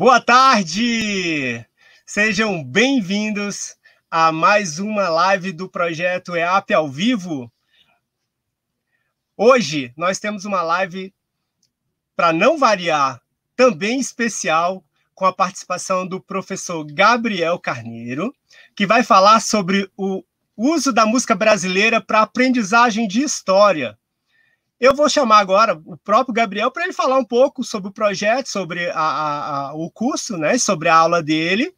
Boa tarde! Sejam bem-vindos a mais uma live do projeto EAP ao vivo. Hoje nós temos uma live, para não variar, também especial, com a participação do professor Gabriel Carneiro, que vai falar sobre o uso da música brasileira para aprendizagem de história. Eu vou chamar agora o próprio Gabriel para ele falar um pouco sobre o projeto, sobre a, a, a, o curso, né, sobre a aula dele,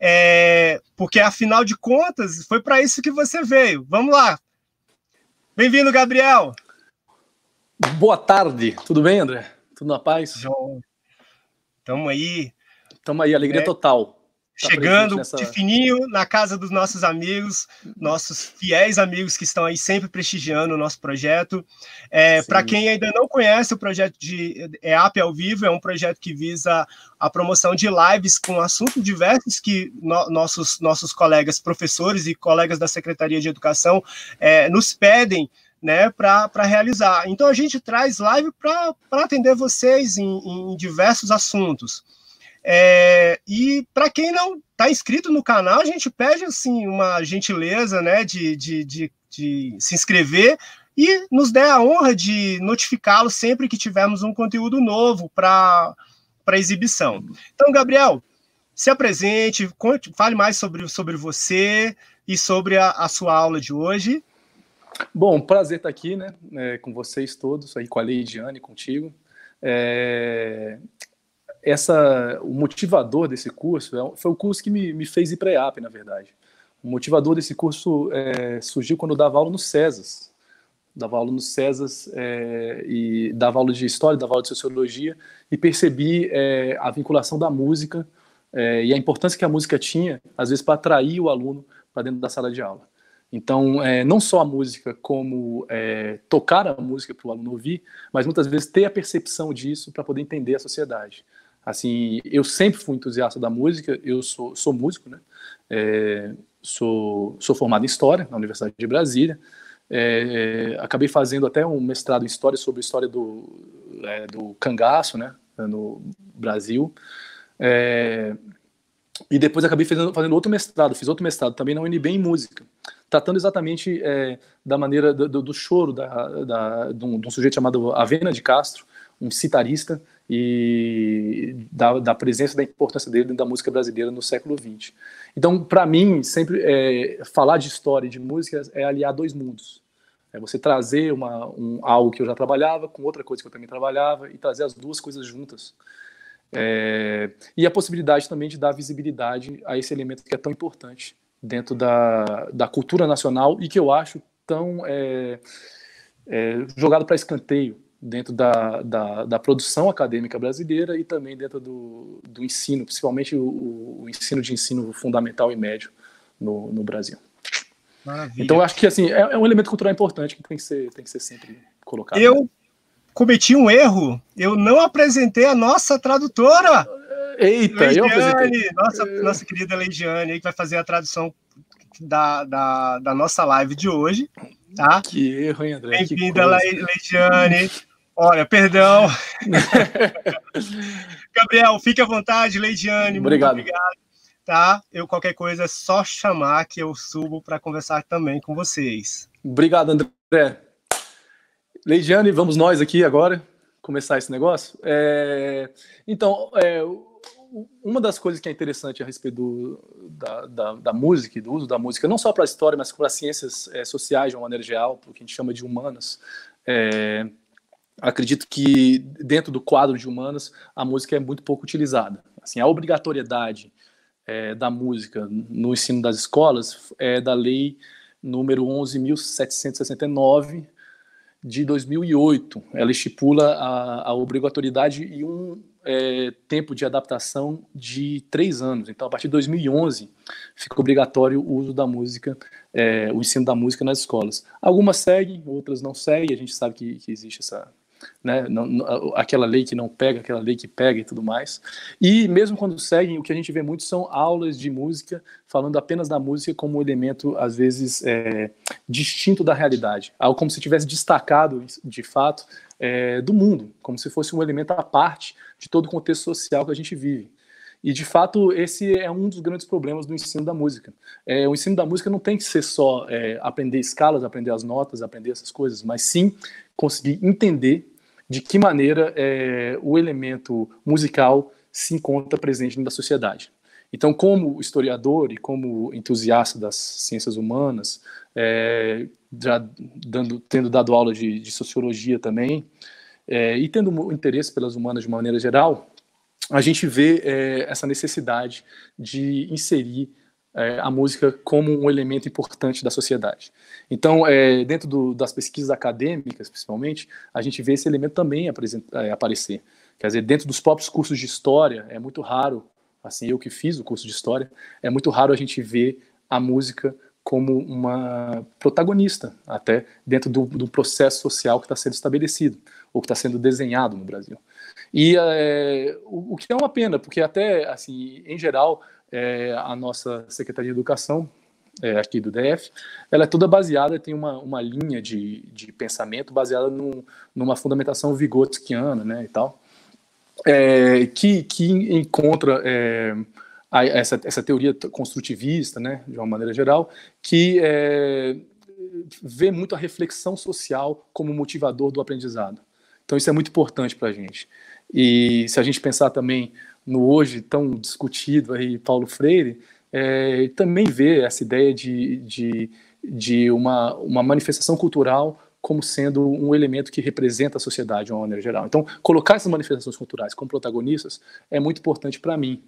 é, porque afinal de contas foi para isso que você veio. Vamos lá. Bem-vindo, Gabriel. Boa tarde. Tudo bem, André? Tudo na paz? João. Tamo aí. Tamo aí, alegria é... total. Tá chegando nessa... de fininho na casa dos nossos amigos, nossos fiéis amigos que estão aí sempre prestigiando o nosso projeto. É, Para quem ainda não conhece o projeto de EAP é, ao vivo, é um projeto que visa a promoção de lives com assuntos diversos que no, nossos, nossos colegas professores e colegas da Secretaria de Educação é, nos pedem né, para realizar. Então a gente traz live para atender vocês em, em diversos assuntos. É, e para quem não está inscrito no canal, a gente pede assim uma gentileza né, de, de, de, de se inscrever e nos dê a honra de notificá-lo sempre que tivermos um conteúdo novo para exibição. Então, Gabriel, se apresente, conte, fale mais sobre, sobre você e sobre a, a sua aula de hoje. Bom, prazer estar tá aqui, né, é, com vocês todos, aí com a Leidiane, contigo. É, essa, o motivador desse curso é foi o curso que me, me fez ir para a EAP, na verdade. O motivador desse curso é, surgiu quando eu dava aula no Cesas. Dava aula no Cesas é, e dava aula de história, dava aula de sociologia e percebi é, a vinculação da música é, e a importância que a música tinha, às vezes, para atrair o aluno para dentro da sala de aula. Então, é, não só a música, como tocar a música para o aluno ouvir, mas muitas vezes ter a percepção disso para poder entender a sociedade. Assim, eu sempre fui entusiasta da música, eu sou, sou músico, né? É, sou, sou formado em História na Universidade de Brasília. É, é acabei fazendo até um mestrado em História sobre a história do, é, do cangaço, né? No Brasil. É, e depois acabei fazendo, fazendo outro mestrado, fiz outro mestrado também na UNB em Música tratando exatamente é, da maneira do, do, do choro da, da, de, um, de, um, sujeito chamado Avena de Castro, um citarista, e da, da presença da importância dele da música brasileira no século XX. Então, para mim, sempre é, falar de história e de música é aliar dois mundos. É você trazer uma, um, algo que eu já trabalhava com outra coisa que eu também trabalhava e trazer as duas coisas juntas. É, e a possibilidade também de dar visibilidade a esse elemento que é tão importante dentro da, da cultura nacional e que eu acho tão é, é, jogado para escanteio dentro da, da, da, produção acadêmica brasileira e também dentro do, do ensino, principalmente o, o ensino de ensino fundamental e médio no, no Brasil. Maravilha. Então, eu acho que assim, é, é, um elemento cultural importante que tem que ser, tem que ser sempre colocado. Eu né? cometi um erro, eu não apresentei a nossa tradutora. Eita, eu apresentei. Nossa, nossa querida Leidiane, que vai fazer a tradução da, da, da nossa live de hoje. Tá? Que erro, hein, André? Bem-vinda, Leidiane. Olha, perdão. Gabriel, fique à vontade, Leidiane. Obrigado. obrigado. Tá? Eu, qualquer coisa, é só chamar que eu subo para conversar também com vocês. Obrigado, André. Leidiane, vamos nós aqui agora começar esse negócio. É... Então, é... uma das coisas que é interessante a respeito do, da, da, da música e do uso da música, não só para a história, mas para as ciências é, sociais de uma maneira geral, o que a gente chama de humanas, é, acredito que dentro do quadro de humanas a música é muito pouco utilizada. Assim, a obrigatoriedade é, da música no ensino das escolas é da lei número 11.769 de 2008. Ela estipula a, a obrigatoriedade e um é, tempo de adaptação de três anos. Então, a partir de 2011, fica obrigatório o uso da música, é, o ensino da música nas escolas. Algumas seguem, outras não seguem. A gente sabe que, que existe essa, né? aquela lei que não pega, aquela lei que pega e tudo mais. E mesmo quando seguem, o que a gente vê muito são aulas de música, falando apenas da música como um elemento, às vezes, é, distinto da realidade, algo como se tivesse destacado, de fato, é, do mundo, como se fosse um elemento à parte de todo o contexto social que a gente vive. E, de fato, esse é um dos grandes problemas do ensino da música. É, o ensino da música não tem que ser só é, aprender escalas, aprender as notas, aprender essas coisas, mas sim conseguir entender de que maneira é, o elemento musical se encontra presente na sociedade. Então, como historiador e como entusiasta das ciências humanas, é, já dando, tendo dado aula de, de sociologia também, é, e tendo interesse pelas humanas de maneira geral, a gente vê é, essa necessidade de inserir é, a música como um elemento importante da sociedade. Então, é, dentro do, das pesquisas acadêmicas, principalmente, a gente vê esse elemento também é, aparecer. Quer dizer, dentro dos próprios cursos de história, é muito raro, assim, eu que fiz o curso de história, é muito raro a gente ver a música como uma protagonista, até dentro do, do processo social que está sendo estabelecido, ou que está sendo desenhado no Brasil. E é, o, o, que é uma pena, porque até, assim, em geral, é, a nossa Secretaria de Educação, é, aqui do DF, ela é toda baseada, tem uma, uma linha de, de pensamento baseada numa fundamentação vigotskiana, né, e tal, é, que, que encontra é, a, essa, essa teoria construtivista, né, de uma maneira geral, que é, vê muito a reflexão social como motivador do aprendizado. Então isso é muito importante para a gente. E se a gente pensar também no hoje tão discutido aí Paulo Freire, é, também vê essa ideia de, de, de uma, uma manifestação cultural como sendo um elemento que representa a sociedade de uma maneira geral. Então, colocar essas manifestações culturais como protagonistas é muito importante para mim,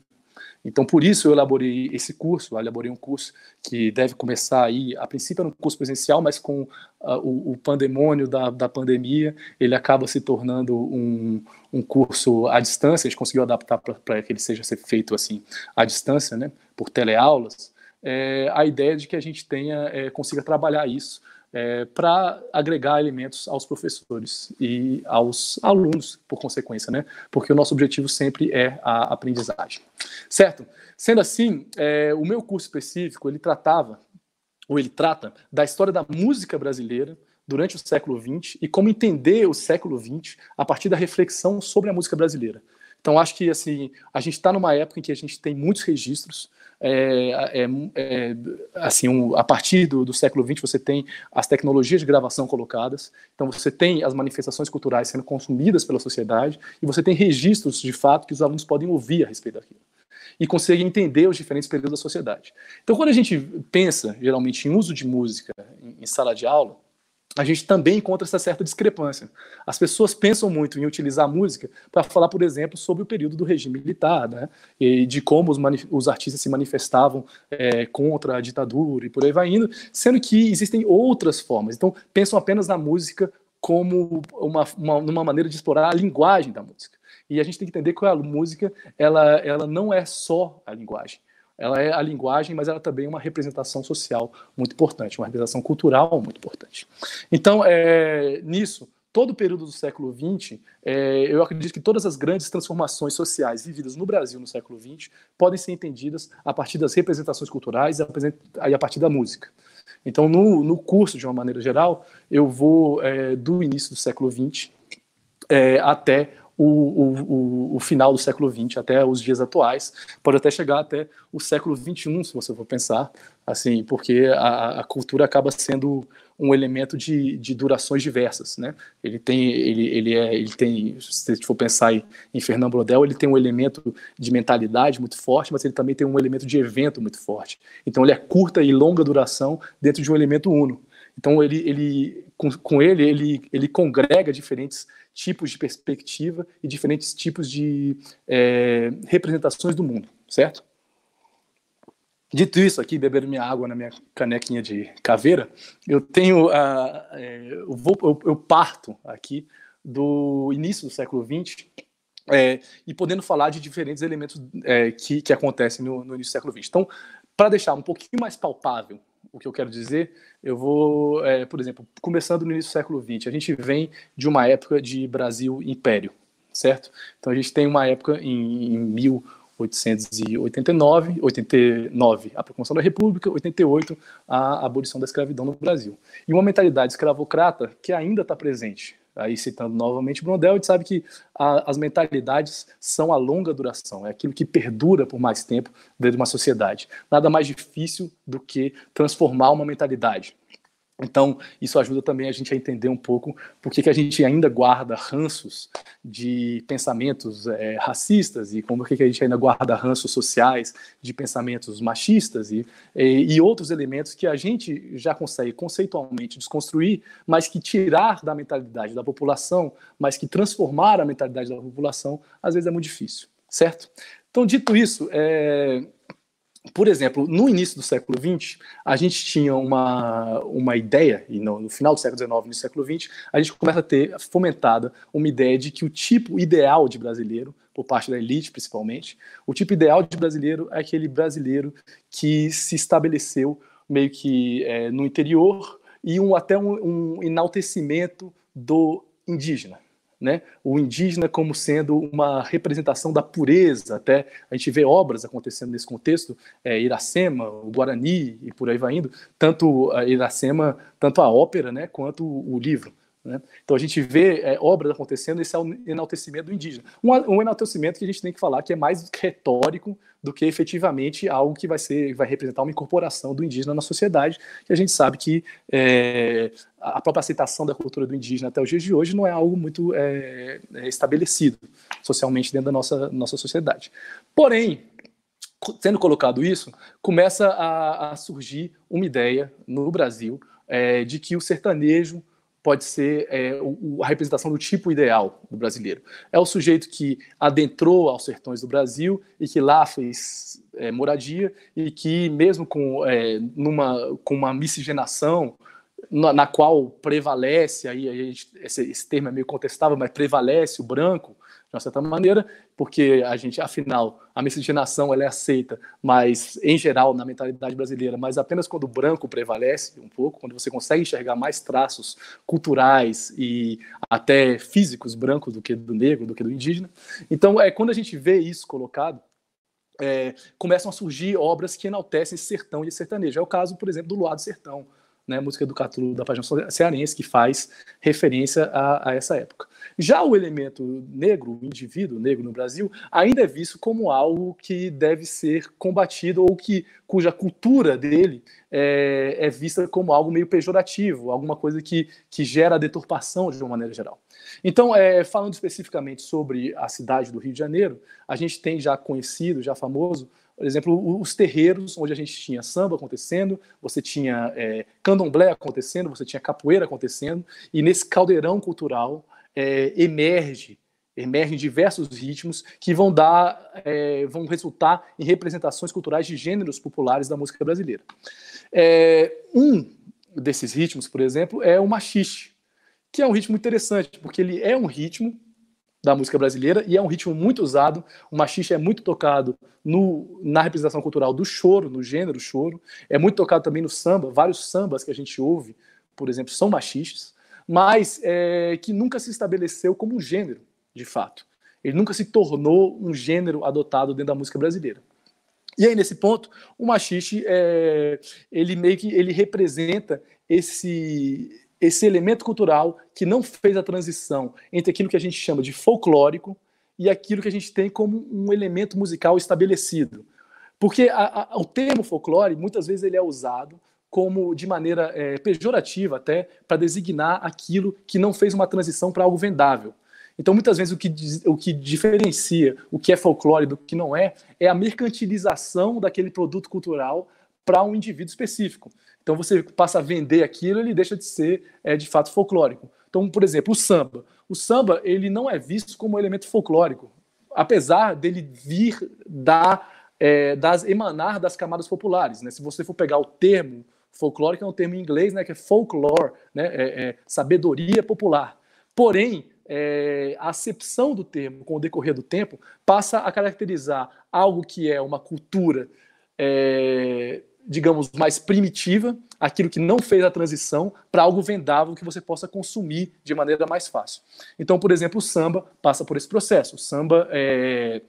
então, por isso eu elaborei esse curso, eu elaborei um curso que deve começar aí, a princípio era um curso presencial, mas com uh, o, o, pandemônio da, da pandemia, ele acaba se tornando um, um curso à distância, a gente conseguiu adaptar para que ele seja feito assim, à distância, né, por teleaulas, é, a ideia de que a gente tenha, é, consiga trabalhar isso, é, para agregar elementos aos professores e aos alunos, por consequência, né? Porque o nosso objetivo sempre é a aprendizagem, certo? Sendo assim, é, o meu curso específico ele tratava ou ele trata da história da música brasileira durante o século XX e como entender o século XX a partir da reflexão sobre a música brasileira. Então, acho que assim, a gente está numa época em que a gente tem muitos registros. É, é, é, assim, um, a partir do, do, século XX você tem as tecnologias de gravação colocadas, então você tem as manifestações culturais sendo consumidas pela sociedade e você tem registros de fato que os alunos podem ouvir a respeito daquilo e conseguem entender os diferentes períodos da sociedade. Então, quando a gente pensa geralmente em uso de música em, em sala de aula, a gente também encontra essa certa discrepância. As pessoas pensam muito em utilizar a música para falar, por exemplo, sobre o período do regime militar, né? E de como os, os artistas se manifestavam é, contra a ditadura e por aí vai indo, sendo que existem outras formas. Então, pensam apenas na música como uma, uma, uma maneira de explorar a linguagem da música. E a gente tem que entender que a música ela, ela não é só a linguagem ela é a linguagem, mas ela também é uma representação social muito importante, uma representação cultural muito importante. Então, é, nisso, todo o período do século XX, é, eh, eu acredito que todas as grandes transformações sociais vividas no Brasil no século XX podem ser entendidas a partir das representações culturais e a partir da música. Então, no, no curso, de uma maneira geral, eu vou é, do início do século XX é, até o, o, o, final do século XX até os dias atuais, pode até chegar até o século XXI, se você for pensar, assim, porque a, a cultura acaba sendo um elemento de, de, durações diversas, né? Ele tem, ele, ele é, ele tem, se for pensar em, em Fernando Brodel, ele tem um elemento de mentalidade muito forte, mas ele também tem um elemento de evento muito forte. Então ele é curta e longa duração dentro de um elemento uno. Então ele, ele com, com ele, ele, ele congrega diferentes tipos de perspectiva e diferentes tipos de é, representações do mundo, certo? Dito isso, aqui bebendo minha água na minha canequinha de caveira, eu tenho a, ah, é, eh, eu, vou, eu, eu, parto aqui do início do século XX é, eh, e podendo falar de diferentes elementos que, que acontecem no, no início do século XX. Então, para deixar um pouquinho mais palpável o que eu quero dizer, eu vou, é, por exemplo, começando no início do século XX, a gente vem de uma época de Brasil Império, certo? Então a gente tem uma época em, em 1889, 89, a proclamação da República, 88, a abolição da escravidão no Brasil. E uma mentalidade escravocrata que ainda está presente, aí citando novamente Brondel, a gente sabe que a, as mentalidades são a longa duração, é aquilo que perdura por mais tempo dentro de uma sociedade. Nada mais difícil do que transformar uma mentalidade. Então, isso ajuda também a gente a entender um pouco por que a gente ainda guarda ranços de pensamentos é, racistas e como que a gente ainda guarda ranços sociais de pensamentos machistas e, e, e, outros elementos que a gente já consegue conceitualmente desconstruir, mas que tirar da mentalidade da população, mas que transformar a mentalidade da população, às vezes é muito difícil, certo? Então, dito isso, é, por exemplo, no início do século XX, a gente tinha uma, uma ideia, e no, no final do século XIX, no século XX, a gente começa a ter fomentada uma ideia de que o tipo ideal de brasileiro, por parte da elite principalmente, o tipo ideal de brasileiro é aquele brasileiro que se estabeleceu meio que é, no interior e um, até um, um enaltecimento do indígena né? o indígena como sendo uma representação da pureza, até a gente vê obras acontecendo nesse contexto, é, Iracema, o Guarani e por aí vai indo, tanto a Iracema, tanto a ópera, né, quanto o livro. Né? Então a gente vê é, obras acontecendo, esse é um enaltecimento do indígena. Um, um, enaltecimento que a gente tem que falar que é mais retórico do que efetivamente algo que vai ser, vai representar uma incorporação do indígena na sociedade, que a gente sabe que é, a própria aceitação da cultura do indígena até os dias de hoje não é algo muito é, é estabelecido socialmente dentro da nossa, nossa sociedade. Porém, sendo colocado isso, começa a, a surgir uma ideia no Brasil é, de que o sertanejo pode ser é, o, a representação do tipo ideal do brasileiro. É o sujeito que adentrou aos sertões do Brasil e que lá fez é, moradia e que, mesmo com, é, numa, com uma miscigenação, na, na qual prevalece, aí, gente, esse, esse termo é meio contestável, mas prevalece o branco, de uma certa maneira, porque a gente, afinal, a miscigenação ela é aceita, mas em geral na mentalidade brasileira, mas apenas quando o branco prevalece um pouco, quando você consegue enxergar mais traços culturais e até físicos brancos do que do negro, do que do indígena. Então, é quando a gente vê isso colocado, é, começam a surgir obras que enaltecem sertão e sertanejo. É o caso, por exemplo, do Luar do Sertão, né, música do Catulo da Paixão Cearense, que faz referência a, a essa época. Já o elemento negro, o indivíduo negro no Brasil, ainda é visto como algo que deve ser combatido ou que cuja cultura dele é, é, vista como algo meio pejorativo, alguma coisa que, que gera deturpação de uma maneira geral. Então, é, falando especificamente sobre a cidade do Rio de Janeiro, a gente tem já conhecido, já famoso, por exemplo, os terreiros onde a gente tinha samba acontecendo, você tinha é, candomblé acontecendo, você tinha capoeira acontecendo, e nesse caldeirão cultural é, emerge emergem diversos ritmos que vão dar, é, vão resultar em representações culturais de gêneros populares da música brasileira. É, um desses ritmos, por exemplo, é o machiste, que é um ritmo interessante porque ele é um ritmo da música brasileira e é um ritmo muito usado. O machixe é muito tocado no, na representação cultural do choro, no gênero choro. É muito tocado também no samba. Vários sambas que a gente ouve, por exemplo, são machistas, mas é, que nunca se estabeleceu como um gênero, de fato. Ele nunca se tornou um gênero adotado dentro da música brasileira. E aí, nesse ponto, o machixe, é, ele meio que ele representa esse, esse elemento cultural que não fez a transição entre aquilo que a gente chama de folclórico e aquilo que a gente tem como um elemento musical estabelecido. Porque a, a, o termo folclore, muitas vezes, ele é usado como de maneira é, pejorativa até para designar aquilo que não fez uma transição para algo vendável. Então, muitas vezes, o que, o que diferencia o que é folclore do que não é é a mercantilização daquele produto cultural para um indivíduo específico. Então você passa a vender aquilo, ele deixa de ser é, de fato folclórico. Então, por exemplo, o samba. O samba ele não é visto como elemento folclórico, apesar dele vir da, é, das emanar das camadas populares. Né? Se você for pegar o termo folclórico é um termo em inglês, né, que é folklore, né, é, é sabedoria popular. Porém, é, a acepção do termo com o decorrer do tempo passa a caracterizar algo que é uma cultura é, digamos, mais primitiva, aquilo que não fez a transição para algo vendável que você possa consumir de maneira mais fácil. Então, por exemplo, o samba passa por esse processo. O samba é,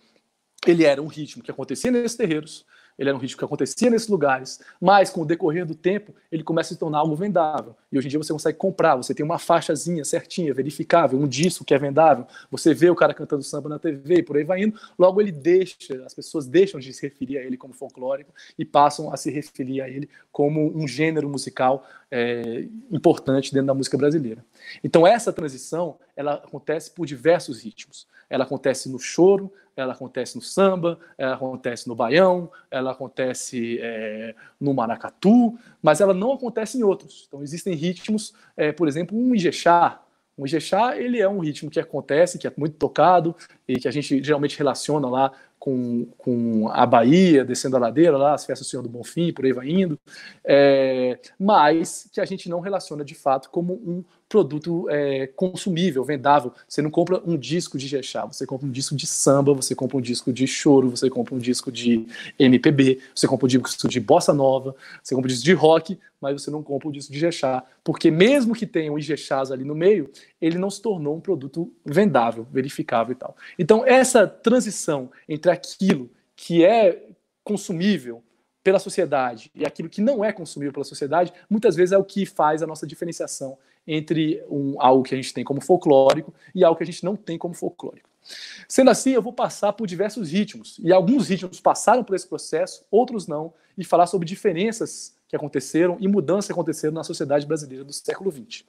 ele era um ritmo que acontecia nesses terreiros, ele era um risco que acontecia nesses lugares, mas com o decorrer do tempo, ele começa a se tornar algo vendável. E hoje em dia você consegue comprar, você tem uma faixazinha certinha, verificável, um disco que é vendável, você vê o cara cantando samba na TV e por aí vai indo, logo ele deixa, as pessoas deixam de se referir a ele como folclórico e passam a se referir a ele como um gênero musical é, importante dentro da música brasileira. Então essa transição ela acontece por diversos ritmos. Ela acontece no choro, ela acontece no samba, ela acontece no baião, ela acontece é, no maracatu, mas ela não acontece em outros. Então existem ritmos, é, por exemplo, um ijexá. Um ijexá ele é um ritmo que acontece, que é muito tocado e que a gente geralmente relaciona lá com, com a Bahia, descendo a ladeira, lá, as festas do Senhor do Bonfim, por aí vai indo, é, mas que a gente não relaciona de fato como um produto é, consumível, vendável. Você não compra um disco de jexá, você compra um disco de samba, você compra um disco de choro, você compra um disco de MPB, você compra um disco de bossa nova, você compra um disco de rock, mas você não compra um disco de jexá, porque mesmo que tenham um jexás ali no meio, ele não se tornou um produto vendável, verificável e tal. Então essa transição entre aquilo que é consumível pela sociedade e aquilo que não é consumível pela sociedade, muitas vezes é o que faz a nossa diferenciação entre um, algo que a gente tem como folclórico e algo que a gente não tem como folclórico. Sendo assim, eu vou passar por diversos ritmos, e alguns ritmos passaram por esse processo, outros não, e falar sobre diferenças que aconteceram e mudanças que aconteceram na sociedade brasileira do século XX.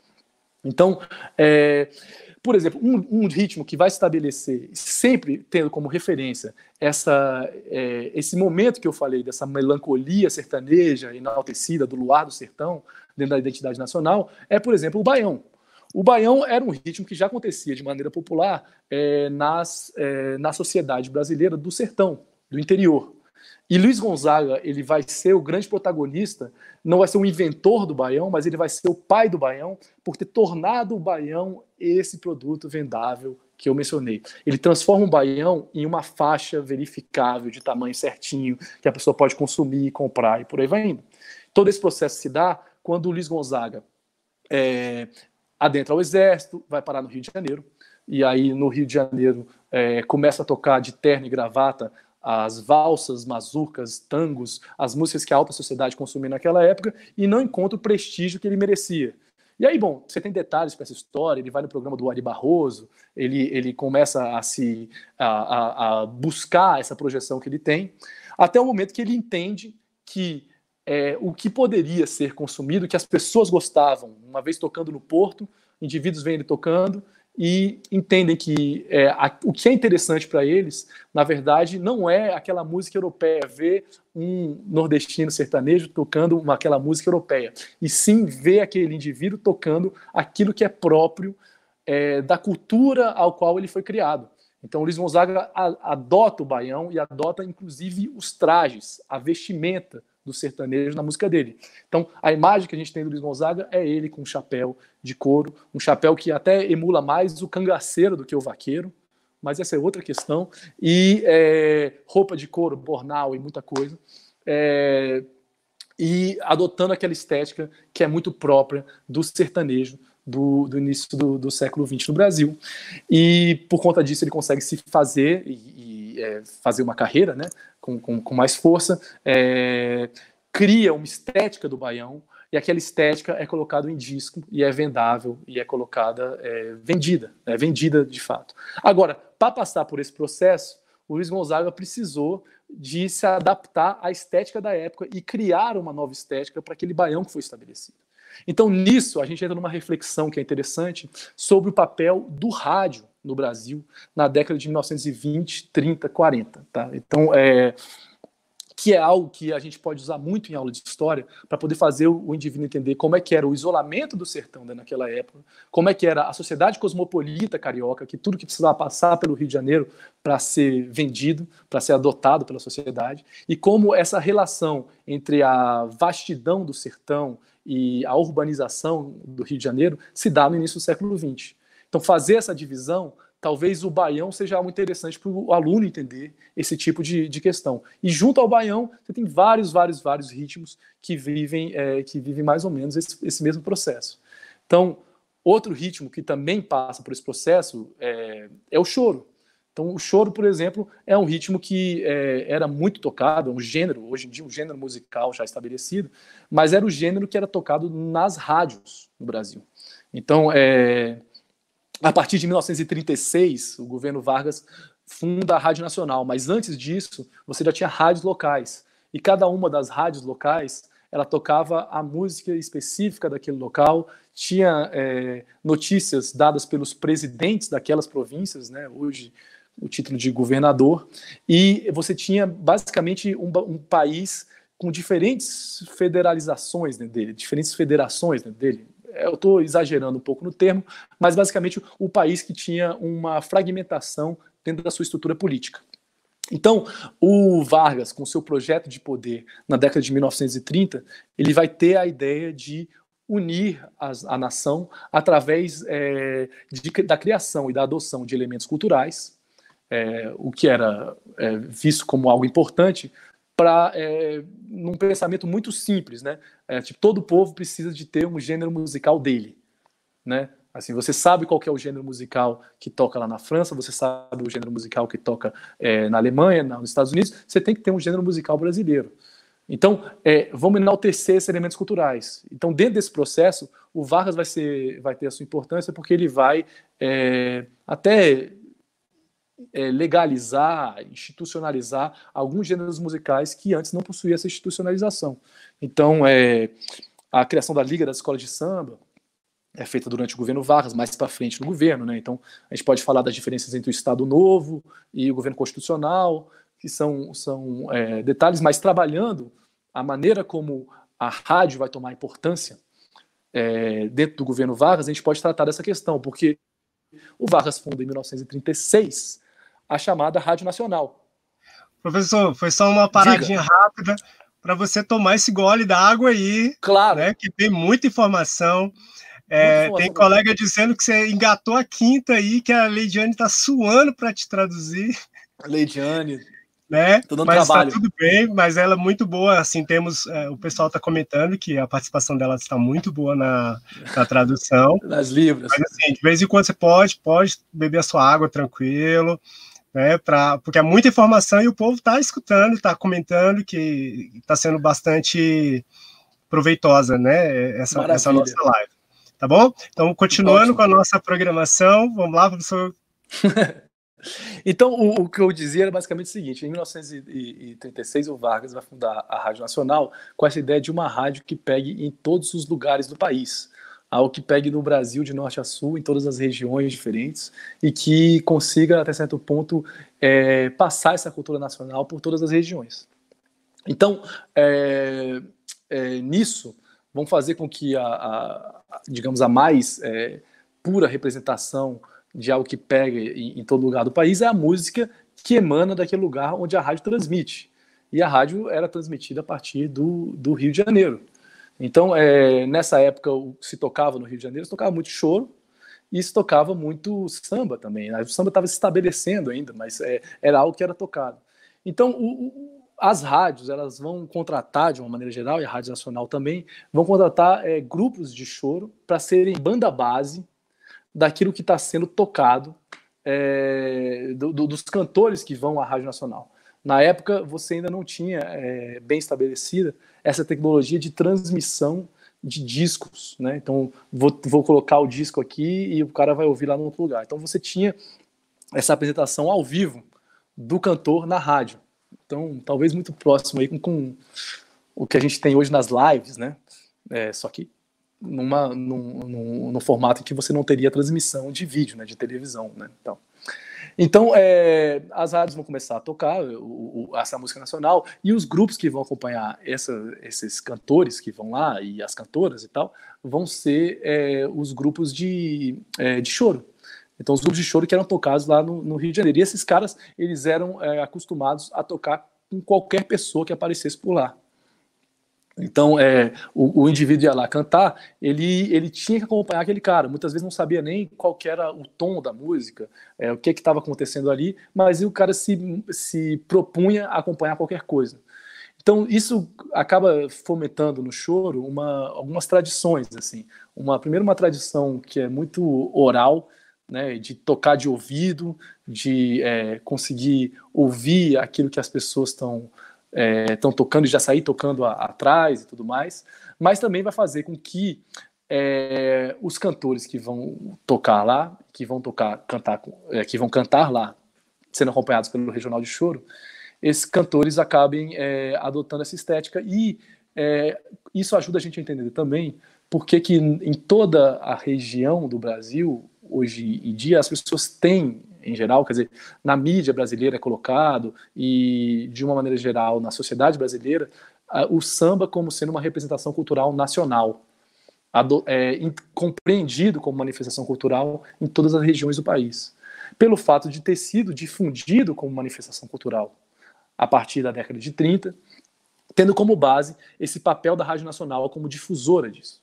Então, é, por exemplo, um, um ritmo que vai estabelecer, sempre tendo como referência essa, é, esse momento que eu falei, dessa melancolia sertaneja enaltecida do luar do sertão, dentro da identidade nacional, é, por exemplo, o baião. O baião era um ritmo que já acontecia de maneira popular é, nas, é, na sociedade brasileira do sertão, do interior. E Luiz Gonzaga, ele vai ser o grande protagonista, não vai ser o inventor do Baião, mas ele vai ser o pai do Baião por ter tornado o Baião esse produto vendável que eu mencionei. Ele transforma o Baião em uma faixa verificável, de tamanho certinho, que a pessoa pode consumir, comprar e por aí vai indo. Todo esse processo se dá quando o Luiz Gonzaga é, adentra o exército, vai parar no Rio de Janeiro, e aí no Rio de Janeiro é, começa a tocar de terno e gravata as valsas, mazurcas, tangos, as músicas que a alta sociedade consumia naquela época, e não encontra o prestígio que ele merecia. E aí, bom, você tem detalhes para essa história, ele vai no programa do Ari Barroso, ele, ele começa a se a, a, a buscar essa projeção que ele tem, até o momento que ele entende que é, o que poderia ser consumido, que as pessoas gostavam, uma vez tocando no Porto, indivíduos vêm ele tocando, e entendem que é, a, o que é interessante para eles, na verdade, não é aquela música europeia, é ver um nordestino sertanejo tocando uma, aquela música europeia, e sim ver aquele indivíduo tocando aquilo que é próprio é, da cultura ao qual ele foi criado. Então, o Luiz Gonzaga adota o baião e adota, inclusive, os trajes, a vestimenta do sertanejo na música dele. Então, a imagem que a gente tem do Luiz Gonzaga é ele com um chapéu de couro, um chapéu que até emula mais o cangaceiro do que o vaqueiro, mas essa é outra questão. E é, roupa de couro, bornal e muita coisa. É, e adotando aquela estética que é muito própria do sertanejo do, do início do, do, século XX no Brasil. E por conta disso ele consegue se fazer e, e é, fazer uma carreira, né? com, com, com mais força, é, cria uma estética do Baião, e aquela estética é colocada em disco e é vendável e é colocada é, vendida, é vendida de fato. Agora, para passar por esse processo, o Luiz Gonzaga precisou de se adaptar à estética da época e criar uma nova estética para aquele baião que foi estabelecido. Então, nisso, a gente entra numa reflexão que é interessante sobre o papel do rádio no Brasil na década de 1920, 30, 40. Tá? Então, é, que é algo que a gente pode usar muito em aula de história para poder fazer o indivíduo entender como é que era o isolamento do sertão né, naquela época, como é que era a sociedade cosmopolita carioca, que tudo que precisava passar pelo Rio de Janeiro para ser vendido, para ser adotado pela sociedade, e como essa relação entre a vastidão do sertão e a urbanização do Rio de Janeiro se dá no início do século XX. Então, fazer essa divisão, talvez o baião seja algo interessante para o aluno entender esse tipo de, de questão. E junto ao baião, você tem vários, vários, vários ritmos que vivem, é, que vivem mais ou menos esse, esse mesmo processo. Então, outro ritmo que também passa por esse processo é, é o choro. Então, o choro, por exemplo, é um ritmo que é, era muito tocado, é um gênero, hoje em dia, um gênero musical já estabelecido, mas era o gênero que era tocado nas rádios no Brasil. Então, é, a partir de 1936, o governo Vargas funda a Rádio Nacional, mas antes disso, você já tinha rádios locais. E cada uma das rádios locais, ela tocava a música específica daquele local, tinha é, notícias dadas pelos presidentes daquelas províncias, né, hoje o título de governador, e você tinha basicamente um, um país com diferentes federalizações né, dele, diferentes federações né, dele, é, eu estou exagerando um pouco no termo, mas basicamente o país que tinha uma fragmentação dentro da sua estrutura política. Então, o Vargas, com seu projeto de poder na década de 1930, ele vai ter a ideia de unir a, a nação através é, de, da criação e da adoção de elementos culturais, é, o que era é, visto como algo importante para é, num pensamento muito simples, né? É, tipo, todo povo precisa de ter um gênero musical dele, né? Assim, você sabe qual é o gênero musical que toca lá na França, você sabe o gênero musical que toca é, na Alemanha, nos Estados Unidos, você tem que ter um gênero musical brasileiro. Então, é, vamos enaltecer esses elementos culturais. Então, dentro desse processo, o Vargas vai, ser, vai ter a sua importância porque ele vai é, até é, legalizar, institucionalizar alguns gêneros musicais que antes não possuía essa institucionalização. Então, é, a criação da Liga das Escolas de Samba é feita durante o governo Vargas, mais para frente no governo. Né? Então, a gente pode falar das diferenças entre o Estado Novo e o governo constitucional, que são, são é, detalhes, mas trabalhando a maneira como a rádio vai tomar importância é, dentro do governo Vargas, a gente pode tratar dessa questão, porque o Vargas funda em 1936 a chamada Rádio Nacional. Professor, foi só uma paradinha Diga. rápida para você tomar esse gole da água aí. Claro. Né, que tem muita informação. É, tem colega dizendo que você engatou a quinta aí, que a Leidiane está suando para te traduzir. Leidiane, né? dando mas tá trabalho. está tudo bem, mas ela é muito boa, assim, temos, é, o pessoal está comentando que a participação dela está muito boa na, na tradução. Nas livros. Mas, assim, de vez em quando você pode, pode beber a sua água tranquilo, né? Pra, porque é muita informação e o povo está escutando, está comentando, que está sendo bastante proveitosa, né? Essa, essa nossa live. Tá bom? Então, continuando com a nossa programação, vamos lá, professor. Então, o, o, que eu dizia era basicamente o seguinte: em 1936, o Vargas vai fundar a Rádio Nacional com essa ideia de uma rádio que pegue em todos os lugares do país algo que pegue no Brasil de norte a sul, em todas as regiões diferentes, e que consiga, até certo ponto, é, passar essa cultura nacional por todas as regiões. Então, é, é, nisso, vamos fazer com que a, a digamos, a mais é, pura representação de algo que pega em, em todo lugar do país é a música que emana daquele lugar onde a rádio transmite. E a rádio era transmitida a partir do, do Rio de Janeiro. Então, é, nessa época, se tocava no Rio de Janeiro, se tocava muito choro e se tocava muito samba também. Né? O samba estava se estabelecendo ainda, mas é, era algo que era tocado. Então, o, o, as rádios elas vão contratar, de uma maneira geral, e a Rádio Nacional também, vão contratar é, grupos de choro para serem banda base daquilo que está sendo tocado é, do, do, dos cantores que vão à Rádio Nacional. Na época, você ainda não tinha é, bem estabelecida essa tecnologia de transmissão de discos, né? Então, vou, vou colocar o disco aqui e o cara vai ouvir lá no outro lugar. Então, você tinha essa apresentação ao vivo do cantor na rádio. Então, talvez muito próximo aí com, com o que a gente tem hoje nas lives, né? É, só que numa, num, num, formato em que você não teria transmissão de vídeo, né? De televisão, né? Então, então, é, as rádios vão começar a tocar o, o, essa música nacional e os grupos que vão acompanhar essa, esses cantores que vão lá e as cantoras e tal vão ser é, os grupos de, é, de choro. Então, os grupos de choro que eram tocados lá no, no Rio de Janeiro. E esses caras, eles eram é, acostumados a tocar com qualquer pessoa que aparecesse por lá. Então, é, o, o, indivíduo ia lá cantar, ele, ele tinha que acompanhar aquele cara. Muitas vezes não sabia nem qual era o tom da música, é, o que estava acontecendo ali, mas o cara se, se propunha a acompanhar qualquer coisa. Então, isso acaba fomentando no choro uma, algumas tradições. assim. Uma, primeiro, uma tradição que é muito oral, né, de tocar de ouvido, de é, conseguir ouvir aquilo que as pessoas estão estão é, tocando e já sair tocando a, atrás e tudo mais, mas também vai fazer com que é, os cantores que vão tocar lá, que vão tocar, cantar, é, que vão cantar lá, sendo acompanhados pelo Regional de Choro, esses cantores acabem é, adotando essa estética e é, isso ajuda a gente a entender também porque que em toda a região do Brasil hoje em dia as pessoas têm em geral, quer dizer, na mídia brasileira é colocado e de uma maneira geral na sociedade brasileira o samba como sendo uma representação cultural nacional, é, compreendido como manifestação cultural em todas as regiões do país, pelo fato de ter sido difundido como manifestação cultural a partir da década de 30, tendo como base esse papel da Rádio Nacional como difusora disso.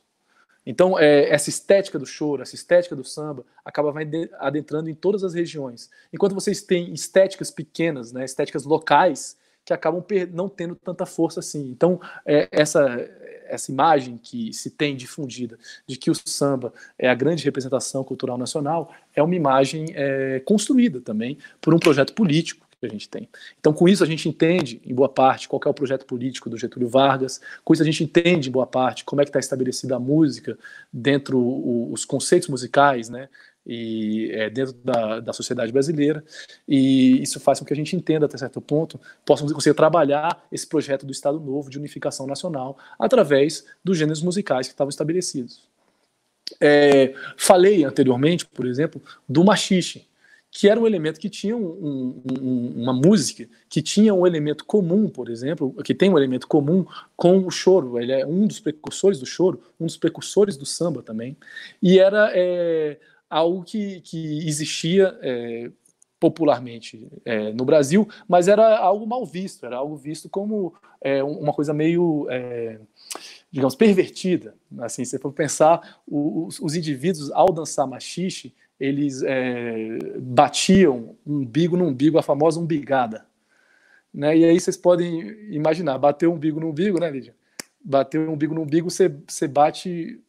Então, é, essa estética do choro, essa estética do samba, acaba adentrando em todas as regiões. Enquanto vocês têm estéticas pequenas, né, estéticas locais, que acabam não tendo tanta força assim. Então, é, essa, essa imagem que se tem difundida de que o samba é a grande representação cultural nacional é uma imagem é, construída também por um projeto político que a gente tem. Então, com isso, a gente entende, em boa parte, qual é o projeto político do Getúlio Vargas, com isso, a gente entende, em boa parte, como é que está estabelecida a música dentro o, os conceitos musicais, né? E é, dentro da, da sociedade brasileira, e isso faz com que a gente entenda até certo ponto, possamos conseguir trabalhar esse projeto do Estado Novo de unificação nacional através dos gêneros musicais que estavam estabelecidos. É, falei anteriormente, por exemplo, do machixe, que era um elemento que tinha um, um, uma música que tinha um elemento comum, por exemplo, que tem um elemento comum com o choro. Ele é um dos precursores do choro, um dos precursores do samba também, e era é, algo que, que existia é, popularmente é, no Brasil, mas era algo mal visto, era algo visto como é, uma coisa meio é, digamos, pervertida. Assim, se for pensar, os, os indivíduos, ao dançar machixe, eles é, batiam umbigo no umbigo, a famosa umbigada. Né? E aí vocês podem imaginar, bater um umbigo no umbigo, né, Lídia? Bater um umbigo no umbigo, você, você bate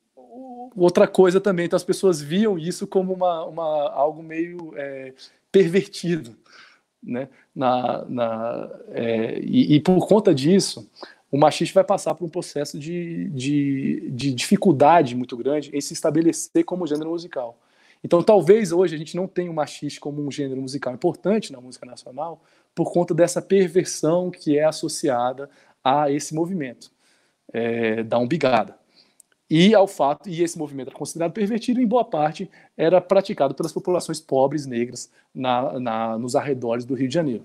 outra coisa também. Então as pessoas viam isso como uma, uma algo meio é, pervertido. Né? Na, na é, e, e, por conta disso, o machista vai passar por um processo de, de, de dificuldade muito grande em se estabelecer como gênero musical. Então, talvez hoje a gente não tenha o machismo como um gênero musical importante na música nacional por conta dessa perversão que é associada a esse movimento é, da umbigada. E ao fato, e esse movimento era considerado pervertido, em boa parte era praticado pelas populações pobres negras na, na nos arredores do Rio de Janeiro.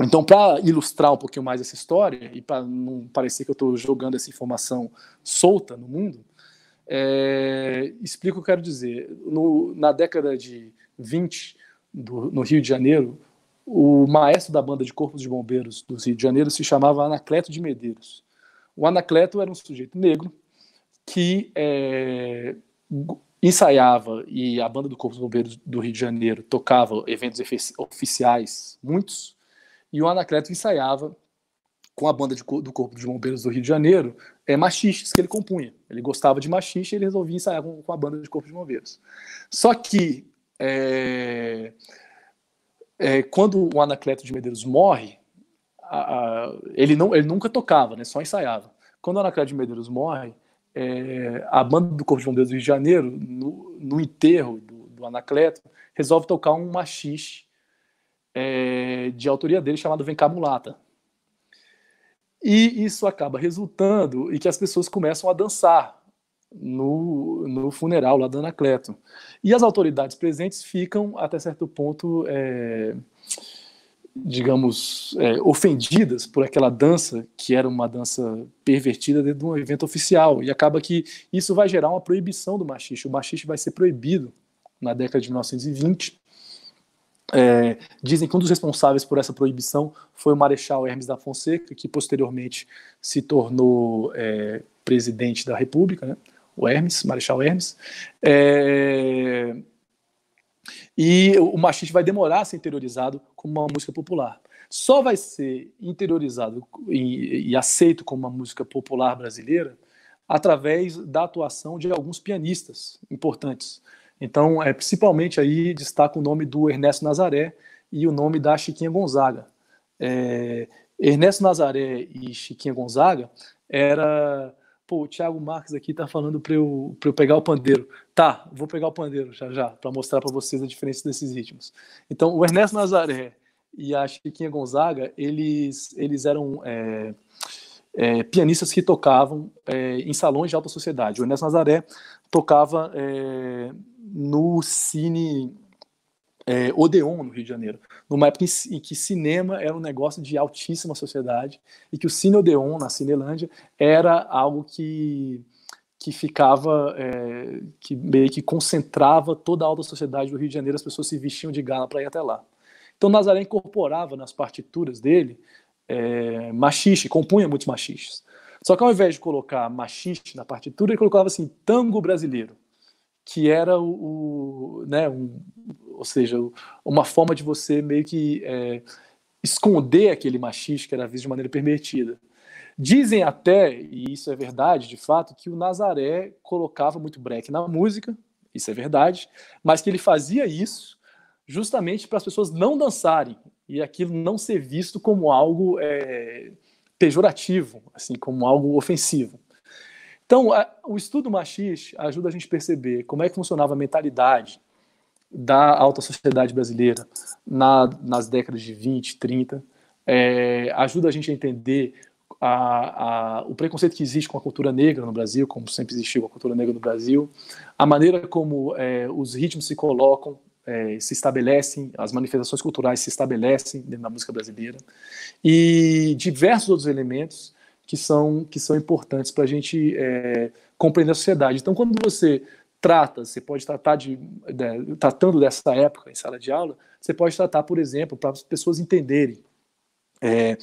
Então, para ilustrar um pouquinho mais essa história, e para não parecer que eu estou jogando essa informação solta no mundo, é, explico o que eu quero dizer. No, na década de 20, do, no Rio de Janeiro, o maestro da banda de corpos de bombeiros do Rio de Janeiro se chamava Anacleto de Medeiros. O Anacleto era um sujeito negro que é, ensaiava e a banda do Corpo de Bombeiros do Rio de Janeiro tocava eventos oficiais, muitos, e o Anacleto ensaiava com a banda de, do Corpo de Bombeiros do Rio de Janeiro, é, machistas que ele compunha. Ele gostava de machista e ele resolvia ensaiar com, com a banda de Corpo de Bombeiros. Só que é, é, quando o Anacleto de Medeiros morre, a, a, ele, não, ele nunca tocava, né, só ensaiava. Quando o Anacleto de Medeiros morre, é, a banda do Corpo de Bombeiros do Rio de Janeiro, no, no enterro do, do, Anacleto, resolve tocar um machiste é, de autoria dele chamado Vem Cá Mulata e isso acaba resultando em que as pessoas começam a dançar no, no funeral lá do Anacleto. E as autoridades presentes ficam, até certo ponto, é, digamos, é, ofendidas por aquela dança, que era uma dança pervertida dentro de um evento oficial. E acaba que isso vai gerar uma proibição do machixe. O machixe vai ser proibido na década de 1920 é, dizem que um dos responsáveis por essa proibição foi o Marechal Hermes da Fonseca, que posteriormente se tornou é, presidente da República, né? o Hermes, Marechal Hermes. É, e o machiste vai demorar a ser interiorizado como uma música popular. Só vai ser interiorizado e, e aceito como uma música popular brasileira através da atuação de alguns pianistas importantes. Então, é, principalmente aí destaca o nome do Ernesto Nazaré e o nome da Chiquinha Gonzaga. É, Ernesto Nazaré e Chiquinha Gonzaga era. Pô, o Thiago Marques aqui tá falando para eu, eu pegar o pandeiro. Tá, vou pegar o pandeiro já já, para mostrar para vocês a diferença desses ritmos. Então, o Ernesto Nazaré e a Chiquinha Gonzaga, eles, eles eram. É, é, pianistas que tocavam é, em salões de alta sociedade. O Enes Nazaré tocava é, no cine é, Odeon, no Rio de Janeiro, numa época em, em que cinema era um negócio de altíssima sociedade e que o cine Odeon, na Cinelândia, era algo que que ficava, é, que meio que concentrava toda a alta sociedade do Rio de Janeiro, as pessoas se vestiam de gala para ir até lá. Então Nazaré incorporava nas partituras dele é, machiste, compunha muitos machistas. Só que ao invés de colocar machiste na partitura, ele colocava assim, tango brasileiro, que era o, o né, um, ou seja, uma forma de você meio que é, esconder aquele machiste que era visto de maneira permitida. Dizem até, e isso é verdade de fato, que o Nazaré colocava muito break na música, isso é verdade, mas que ele fazia isso justamente para as pessoas não dançarem e aquilo não ser visto como algo é, pejorativo, assim, como algo ofensivo. Então, a, o estudo machista ajuda a gente a perceber como é que funcionava a mentalidade da alta sociedade brasileira na, nas décadas de 20, 30, é, ajuda a gente a entender a, a, o preconceito que existe com a cultura negra no Brasil, como sempre existiu a cultura negra no Brasil, a maneira como é, os ritmos se colocam é, se estabelecem, as manifestações culturais se estabelecem dentro da música brasileira e diversos outros elementos que são, que são importantes para a gente é, compreender a sociedade. Então, quando você trata, você pode tratar de, de, tratando dessa época em sala de aula, você pode tratar, por exemplo, para as pessoas entenderem, é,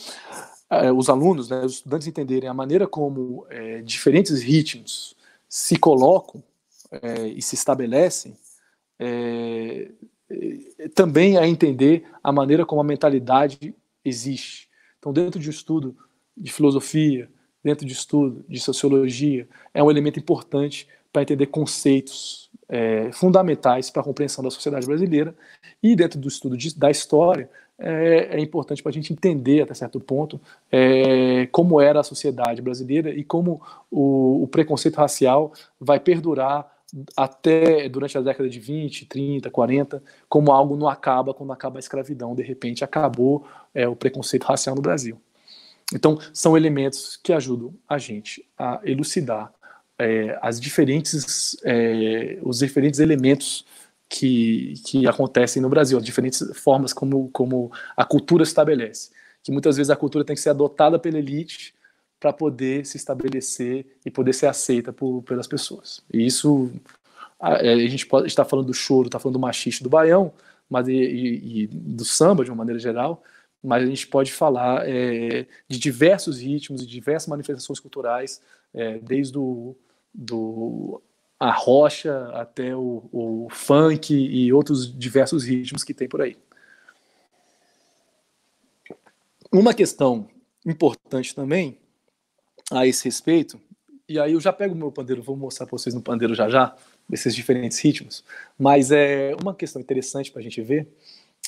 os alunos, né, os estudantes entenderem a maneira como é, diferentes ritmos se colocam é, e se estabelecem é, é, também a entender a maneira como a mentalidade existe. Então, dentro de um estudo de filosofia, dentro de estudo de sociologia, é um elemento importante para entender conceitos é, fundamentais para a compreensão da sociedade brasileira. E dentro do estudo de, da história, é, é importante para a gente entender, até certo ponto, é, como era a sociedade brasileira e como o, o preconceito racial vai perdurar até durante as décadas de 20, 30, 40, como algo não acaba quando acaba a escravidão, de repente acabou é, o preconceito racial no Brasil. Então, são elementos que ajudam a gente a elucidar é, as diferentes, é, os diferentes elementos que, que acontecem no Brasil, as diferentes formas como, como a cultura se estabelece. Que muitas vezes a cultura tem que ser adotada pela elite para poder se estabelecer e poder ser aceita por, pelas pessoas. E isso a, é, a gente está falando do choro, está falando do machiste do baião, mas e, e, e, do samba de uma maneira geral, mas a gente pode falar é, de diversos ritmos e diversas manifestações culturais, é, desde o do, a rocha até o, o funk e outros diversos ritmos que tem por aí. Uma questão importante também a esse respeito. E aí eu já pego o meu pandeiro, vou mostrar para vocês no pandeiro já já, esses diferentes ritmos. Mas é uma questão interessante para a gente ver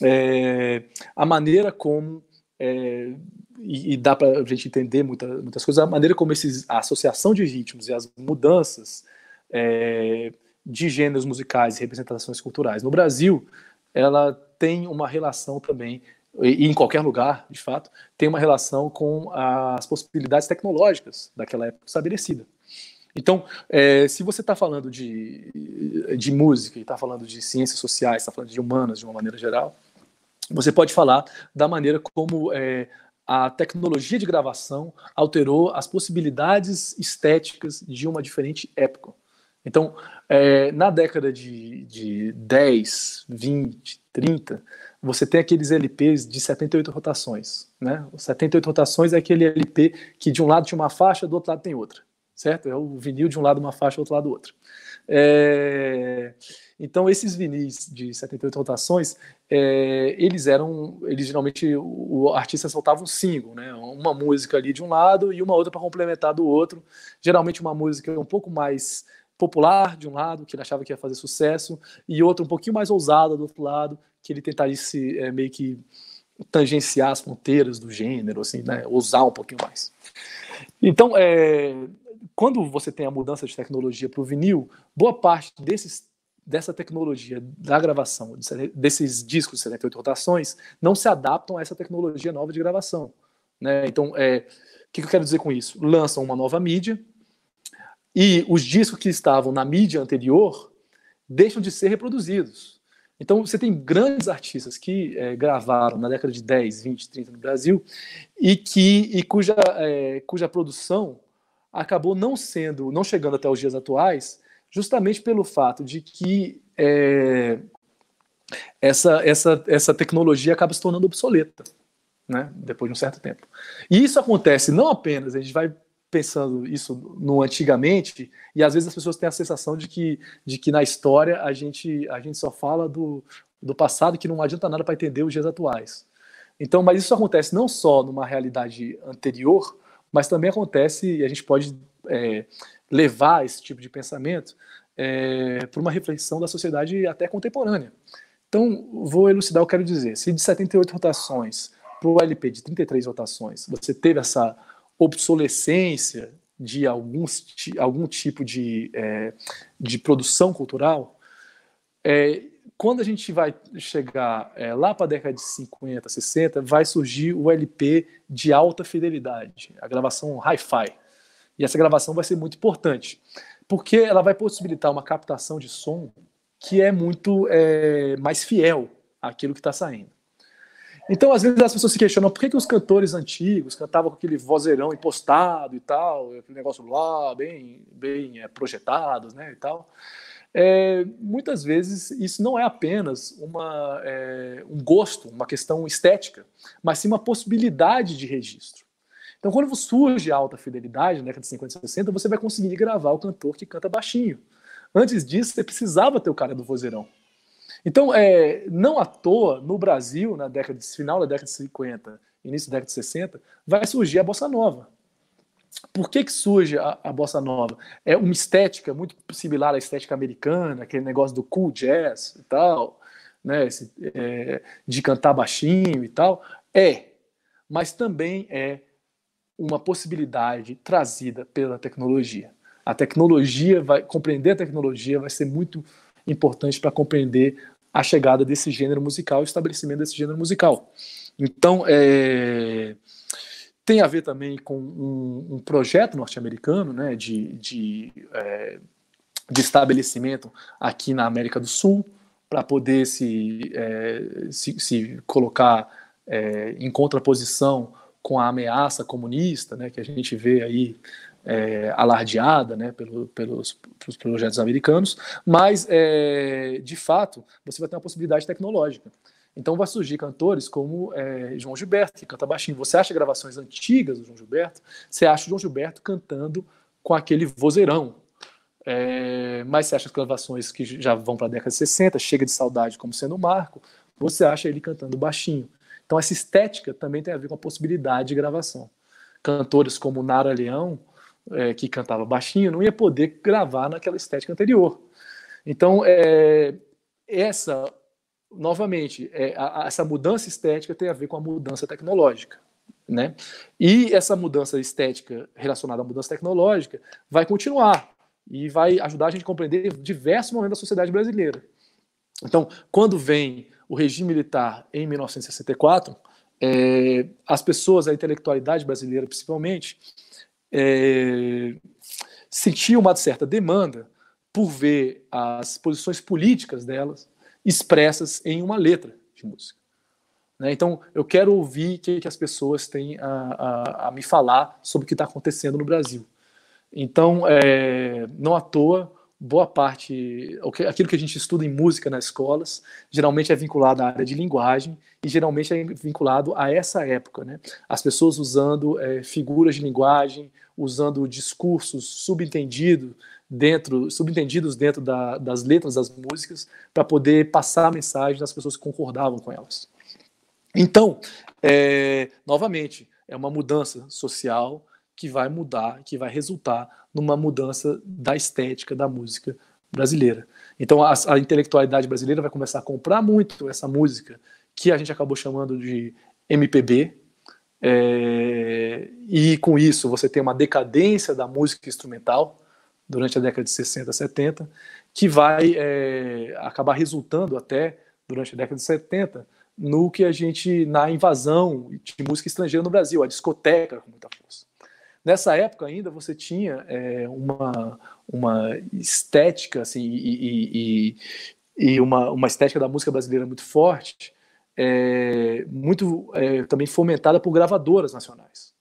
é, a maneira como. É, e, e, dá para a gente entender muita, muitas coisas, a maneira como esses, a associação de ritmos e as mudanças é, de gêneros musicais e representações culturais no Brasil, ela tem uma relação também e em qualquer lugar, de fato, tem uma relação com as possibilidades tecnológicas daquela época estabelecida. Então, é, se você está falando de, de música, está falando de ciências sociais, está falando de humanas de uma maneira geral, você pode falar da maneira como é, a tecnologia de gravação alterou as possibilidades estéticas de uma diferente época. Então, é, na década de, de 10, 20, 30, você tem aqueles LPs de 78 rotações, né? 78 rotações é aquele LP que de um lado tinha uma faixa, do outro lado tem outra, certo? É o vinil de um lado uma faixa, do outro lado outra. É... Então esses vinis de 78 rotações, é... eles eram, eles geralmente o artista soltava um single, né? Uma música ali de um lado e uma outra para complementar do outro. Geralmente uma música um pouco mais popular de um lado, que ele achava que ia fazer sucesso, e outra um pouquinho mais ousada do outro lado, que ele tentasse é, eh, meio que tangenciar as fronteiras do gênero, assim, né? Ousar um pouquinho mais. Então, é, quando você tem a mudança de tecnologia para o vinil, boa parte desses, dessa tecnologia da gravação, desses discos de 78 rotações, não se adaptam a essa tecnologia nova de gravação. Né? Então, eh, o é, que eu quero dizer com isso? Lançam uma nova mídia e os discos que estavam na mídia anterior deixam de ser reproduzidos então, você tem grandes artistas que é, gravaram na década de 10, 20, 30 no Brasil e, que, e cuja, é, cuja produção acabou não sendo, não chegando até os dias atuais, justamente pelo fato de que é, essa, essa, essa tecnologia acaba se tornando obsoleta. Né, depois de um certo tempo. E isso acontece não apenas, a gente vai pensando isso no antigamente, e às vezes as pessoas têm a sensação de que, de que na história a gente, a gente só fala do, do passado, que não adianta nada para entender os dias atuais. Então, mas isso acontece não só numa realidade anterior, mas também acontece, e a gente pode é, levar esse tipo de pensamento é, para uma reflexão da sociedade até contemporânea. Então, vou elucidar o que eu quero dizer. Se de 78 rotações para o LP de 33 rotações, você teve essa obsolescência de alguns, algum tipo de, é, de produção cultural, é, quando a gente vai chegar é, lá para a década de 50, 60, vai surgir o LP de alta fidelidade, a gravação hi-fi. E essa gravação vai ser muito importante, porque ela vai possibilitar uma captação de som que é muito é, mais fiel àquilo que está saindo. Então, às vezes, as pessoas se questionam por que, que os cantores antigos cantavam com aquele vozeirão impostado e tal, aquele negócio lá, bem, bem é, projetado né, e tal. É, muitas vezes isso não é apenas uma, é, um gosto, uma questão estética, mas sim uma possibilidade de registro. Então, quando surge a alta fidelidade, na década de 50 e 60, você vai conseguir gravar o cantor que canta baixinho. Antes disso, você precisava ter o cara do vozeirão. Então, é, não à toa, no Brasil, na década de, final da década de 50, início da década de 60, vai surgir a bossa nova. Por que, que surge a, a bossa nova? É uma estética muito similar à estética americana, aquele negócio do cool jazz e tal, né, Esse, é, de cantar baixinho e tal. É, mas também é uma possibilidade trazida pela tecnologia. A tecnologia vai compreender a tecnologia vai ser muito importante para compreender a chegada desse gênero musical, o estabelecimento desse gênero musical. Então, é, tem a ver também com um, um projeto norte-americano né, de, de, é, de, estabelecimento aqui na América do Sul para poder se, é, se, se, colocar é, em contraposição com a ameaça comunista né, que a gente vê aí é, alardeada né, pelo, pelos, pelos, projetos americanos, mas é, de fato você vai ter uma possibilidade tecnológica. Então vai surgir cantores como é, João Gilberto, que canta baixinho. Você acha gravações antigas do João Gilberto, você acha o João Gilberto cantando com aquele vozeirão. É, mas você acha as gravações que já vão para a década de 60, chega de saudade como sendo o Marco, você acha ele cantando baixinho. Então essa estética também tem a ver com a possibilidade de gravação. Cantores como Nara Leão, é, que cantava baixinho não ia poder gravar naquela estética anterior. Então, é, essa, novamente, é, a, a, essa mudança estética tem a ver com a mudança tecnológica. Né? E essa mudança estética relacionada à mudança tecnológica vai continuar e vai ajudar a gente a compreender diversos momentos da sociedade brasileira. Então, quando vem o regime militar em 1964, é, as pessoas, a intelectualidade brasileira principalmente, é, uma certa demanda por ver as posições políticas delas expressas em uma letra de música. Né? Então, eu quero ouvir o que, que, as pessoas têm a, a, a, me falar sobre o que está acontecendo no Brasil. Então, é, não à toa, boa parte, aquilo que a gente estuda em música nas escolas, geralmente é vinculado à área de linguagem e geralmente é vinculado a essa época, né? As pessoas usando é, figuras de linguagem, usando discursos subentendido dentro, subentendidos dentro da, das letras das músicas para poder passar a mensagem das pessoas que concordavam com elas. Então, é, novamente, é uma mudança social que vai mudar, que vai resultar numa mudança da estética da música brasileira. Então, a, a intelectualidade brasileira vai começar a comprar muito essa música que a gente acabou chamando de MPB, é, e com isso você tem uma decadência da música instrumental durante a década de 60, 70, que vai é, acabar resultando até durante a década de 70 no que a gente na invasão de música estrangeira no Brasil, a discoteca com muita força. Nessa época ainda você tinha é, uma, uma estética assim, e, e, e, uma, uma estética da música brasileira muito forte, é, muito é, também fomentada por gravadoras nacionais.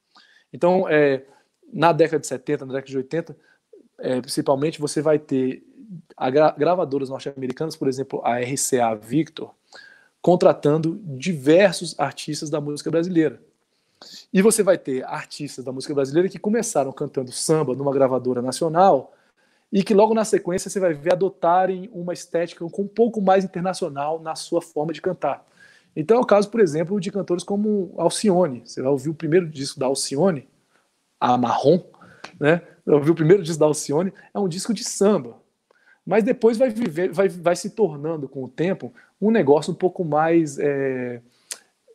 Então, é, na década de 70, na década de 80, é, principalmente, você vai ter gra gravadoras norte-americanas, por exemplo, a RCA Victor, contratando diversos artistas da música brasileira. E você vai ter artistas da música brasileira que começaram cantando samba numa gravadora nacional e que logo na sequência você vai ver adotarem uma estética um pouco mais internacional na sua forma de cantar. Então é o caso, por exemplo, de cantores como Alcione. Você vai ouvir o primeiro disco da Alcione, a Marrom, né? Ouviu o primeiro disco da Alcione, é um disco de samba. Mas depois vai, viver, vai, vai se tornando, com o tempo, um negócio um pouco mais é,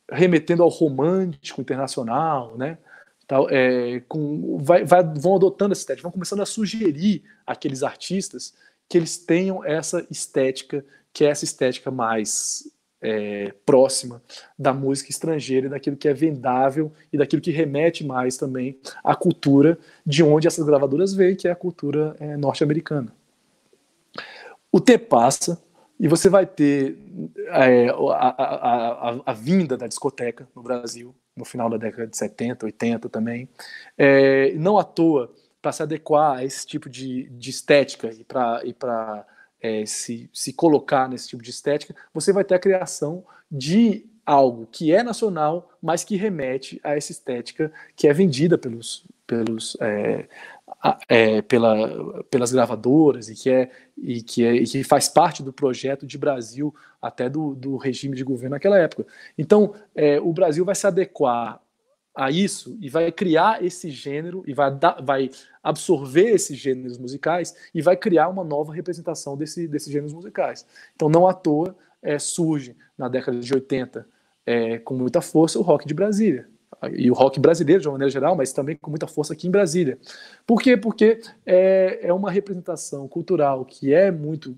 remetendo ao romântico internacional, né? Tal, é, com, vai, vai, vão adotando essa estética, vão começando a sugerir aqueles artistas que eles tenham essa estética, que é essa estética mais é, próxima da música estrangeira e daquilo que é vendável e daquilo que remete mais também à cultura de onde essas gravadoras vêm, que é a cultura é, norte-americana. O tempo passa e você vai ter é, a, a, a, a, vinda da discoteca no Brasil, no final da década de 70, 80 também. É, não à toa, para se adequar a esse tipo de, de estética e para é, se, se colocar nesse tipo de estética, você vai ter a criação de algo que é nacional, mas que remete a essa estética que é vendida pelos, pelos é, é, pela, pelas gravadoras e que, é, e, que é, e que faz parte do projeto de Brasil até do, do regime de governo naquela época. Então, é, o Brasil vai se adequar a isso e vai criar esse gênero e vai, da, vai absorver esses gêneros musicais e vai criar uma nova representação desse, desses gêneros musicais. Então, não à toa é, surge na década de 80 é, eh, com muita força o rock de Brasília e o rock brasileiro de uma maneira geral, mas também com muita força aqui em Brasília. Por quê? Porque é, é uma representação cultural que é muito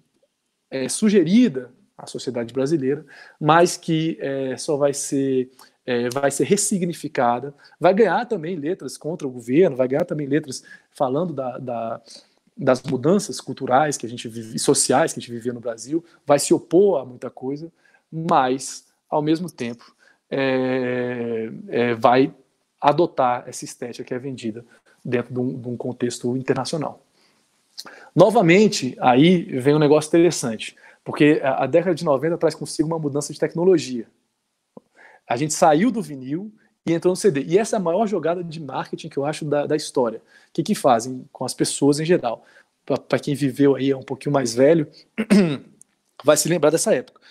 é, sugerida à sociedade brasileira, mas que é, só vai ser é, vai ser ressignificada, vai ganhar também letras contra o governo, vai ganhar também letras falando da, da, das mudanças culturais que a gente vive, sociais que a gente vivia no Brasil, vai se opor a muita coisa, mas, ao mesmo tempo, é, é, vai adotar essa estética que é vendida dentro de um, de um contexto internacional. Novamente, aí vem um negócio interessante, porque a, a década de 90 traz consigo uma mudança de tecnologia. A gente saiu do vinil e entrou no CD. E essa é a maior jogada de marketing que eu acho da, da história. O que, que fazem com as pessoas em geral? Para quem viveu aí é um pouquinho mais velho, vai se lembrar dessa época.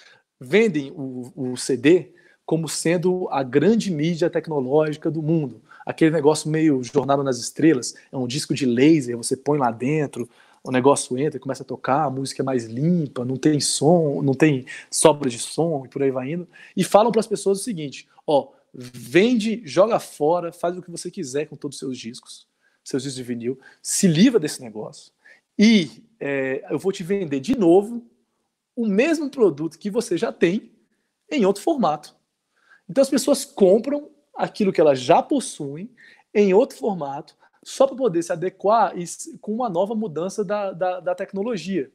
Vendem o, o CD como sendo a grande mídia tecnológica do mundo. Aquele negócio meio jornada nas estrelas, é um disco de laser, você põe lá dentro, o negócio entra e começa a tocar, a música é mais limpa, não tem som, não tem sobra de som e por aí vai indo. E falam para as pessoas o seguinte: ó, vende, joga fora, faz o que você quiser com todos os seus discos, seus discos de vinil, se livra desse negócio. E é, eu vou te vender de novo o mesmo produto que você já tem em outro formato. Então as pessoas compram aquilo que elas já possuem em outro formato, só para poder se adequar e, com uma nova mudança da, da, da tecnologia.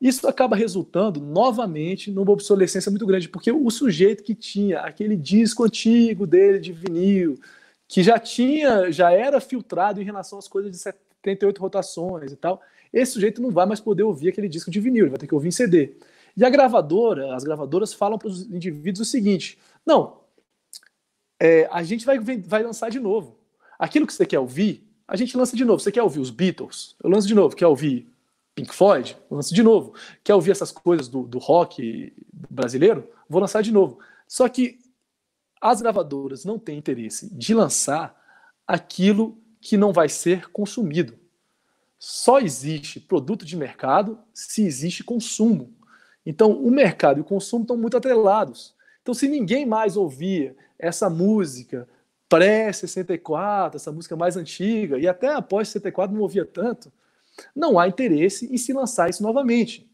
Isso acaba resultando novamente numa obsolescência muito grande, porque o sujeito que tinha aquele disco antigo dele de vinil, que já tinha, já era filtrado em relação às coisas de 78 rotações e tal, esse sujeito não vai mais poder ouvir aquele disco de vinil, ele vai ter que ouvir em CD. E a gravadora, as gravadoras falam para os indivíduos o seguinte: não, é, a gente vai, vai lançar de novo. Aquilo que você quer ouvir, a gente lança de novo. Você quer ouvir os Beatles? Eu lanço de novo. Quer ouvir Pink Floyd? Eu lanço de novo. Quer ouvir essas coisas do, do rock brasileiro? Vou lançar de novo. Só que as gravadoras não têm interesse de lançar aquilo que não vai ser consumido. Só existe produto de mercado se existe consumo. Então, o mercado e o consumo estão muito atrelados. Então, se ninguém mais ouvia essa música pré-64, essa música mais antiga, e até após 64 não ouvia tanto, não há interesse em se lançar isso novamente.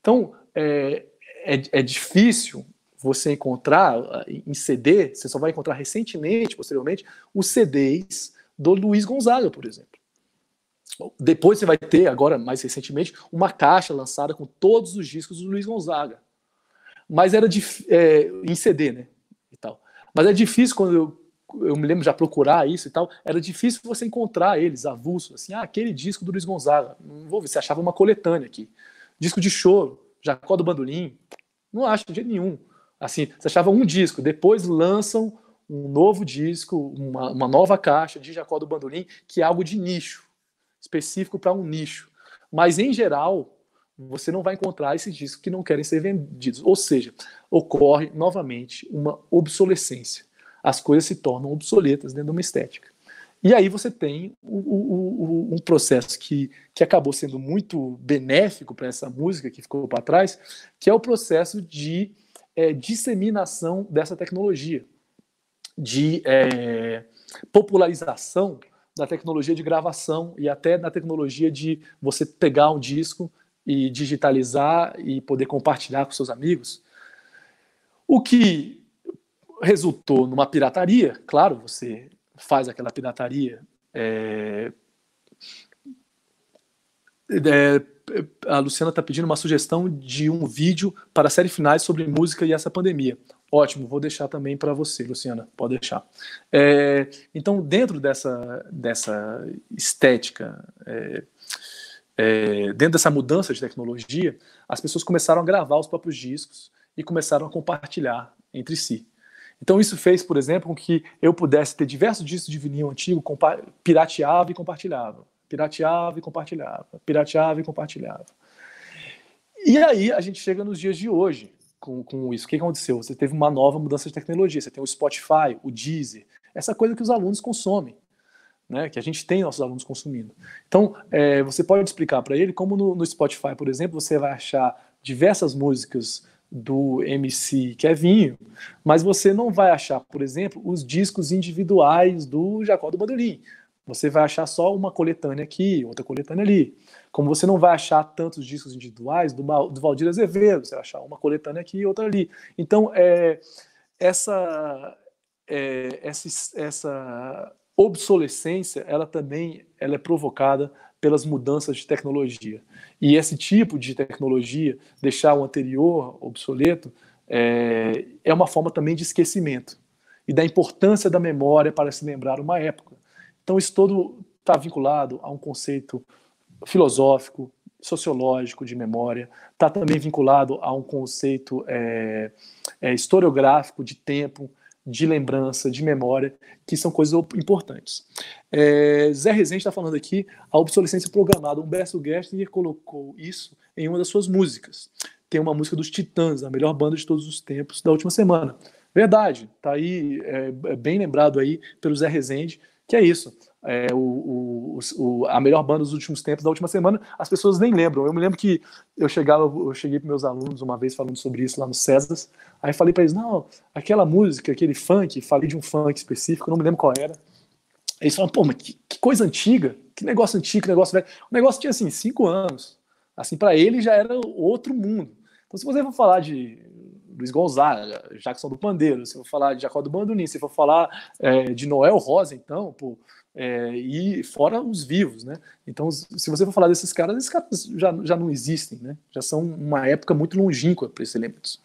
Então, é, é, é difícil você encontrar em CD, você só vai encontrar recentemente, posteriormente, os CDs do Luiz Gonzaga, por exemplo. Depois você vai ter, agora mais recentemente, uma caixa lançada com todos os discos do Luiz Gonzaga. Mas era de, é, em CD, né? E tal. Mas é difícil quando eu eu me lembro já procurar isso e tal, era difícil você encontrar eles avulsos, assim, ah, aquele disco do Luiz Gonzaga, não vou ver, você achava uma coletânea aqui. Disco de choro, Jacó do Bandolim, não acho de jeito nenhum. Assim, você achava um disco, depois lançam um novo disco, uma, uma nova caixa de Jacó do Bandolim, que é algo de nicho, específico para um nicho. Mas, em geral, você não vai encontrar esses discos que não querem ser vendidos. Ou seja, ocorre novamente uma obsolescência as coisas se tornam obsoletas dentro de uma estética. E aí você tem o, o, o, um processo que, que acabou sendo muito benéfico para essa música que ficou para trás, que é o processo de é, disseminação dessa tecnologia, de é, popularização da tecnologia de gravação e até da tecnologia de você pegar um disco e digitalizar e poder compartilhar com seus amigos. O que resultou numa pirataria, claro, você faz aquela pirataria é, é, é a Luciana está pedindo uma sugestão de um vídeo para a série finais sobre música e essa pandemia. Ótimo, vou deixar também para você, Luciana, pode deixar. É, então, dentro dessa, dessa estética, é, é, dentro dessa mudança de tecnologia, as pessoas começaram a gravar os próprios discos e começaram a compartilhar entre si. Então isso fez, por exemplo, com que eu pudesse ter diversos discos de vinil antigo, pirateava e compartilhava, pirateava e compartilhava, pirateava e compartilhava. E aí a gente chega nos dias de hoje com, com isso. O que aconteceu? Você teve uma nova mudança de tecnologia, você tem o Spotify, o Deezer, essa coisa que os alunos consomem. Né, que a gente tem nossos alunos consumindo. Então, é, você pode explicar para ele como no, no Spotify, por exemplo, você vai achar diversas músicas do MC Kevinho, mas você não vai achar, por exemplo, os discos individuais do Jacó do Bandolim. Você vai achar só uma coletânea aqui, outra coletânea ali. Como você não vai achar tantos discos individuais do, do Valdir Azevedo, você vai achar uma coletânea aqui e outra ali. Então, é, essa, é, essa, essa obsolescência, ela também ela é provocada pelas mudanças de tecnologia. E esse tipo de tecnologia, deixar o anterior obsoleto, é, é uma forma também de esquecimento e da importância da memória para se lembrar uma época. Então, isso todo está vinculado a um conceito filosófico, sociológico de memória, está também vinculado a um conceito é, é, historiográfico de tempo de lembrança, de memória, que são coisas importantes. É, Zé Rezende está falando aqui a obsolescência programada. Humberto Gerstner colocou isso em uma das suas músicas. Tem uma música dos Titãs, a melhor banda de todos os tempos, da última semana. Verdade, tá aí, é, bem lembrado aí pelo Zé Rezende, que é isso é, o, o, a melhor banda dos últimos tempos, da última semana, as pessoas nem lembram. Eu me lembro que eu chegava, eu cheguei para meus alunos uma vez falando sobre isso lá no César aí falei para eles, não, aquela música, aquele funk, falei de um funk específico, não me lembro qual era. Eles falaram, pô, mas que, que coisa antiga, que negócio antigo, que negócio velho. O negócio tinha assim, cinco anos. Assim, para ele já era outro mundo. Então, se você for falar de Luiz Gonzaga, Jackson do Pandeiro, se for falar de Jacó do Bandolim, se for falar é, de Noel Rosa, então, pô, é, e fora os vivos, né? Então, se você for falar desses caras, esses caras já, já não existem, né? Já são uma época muito longínqua para esses elementos.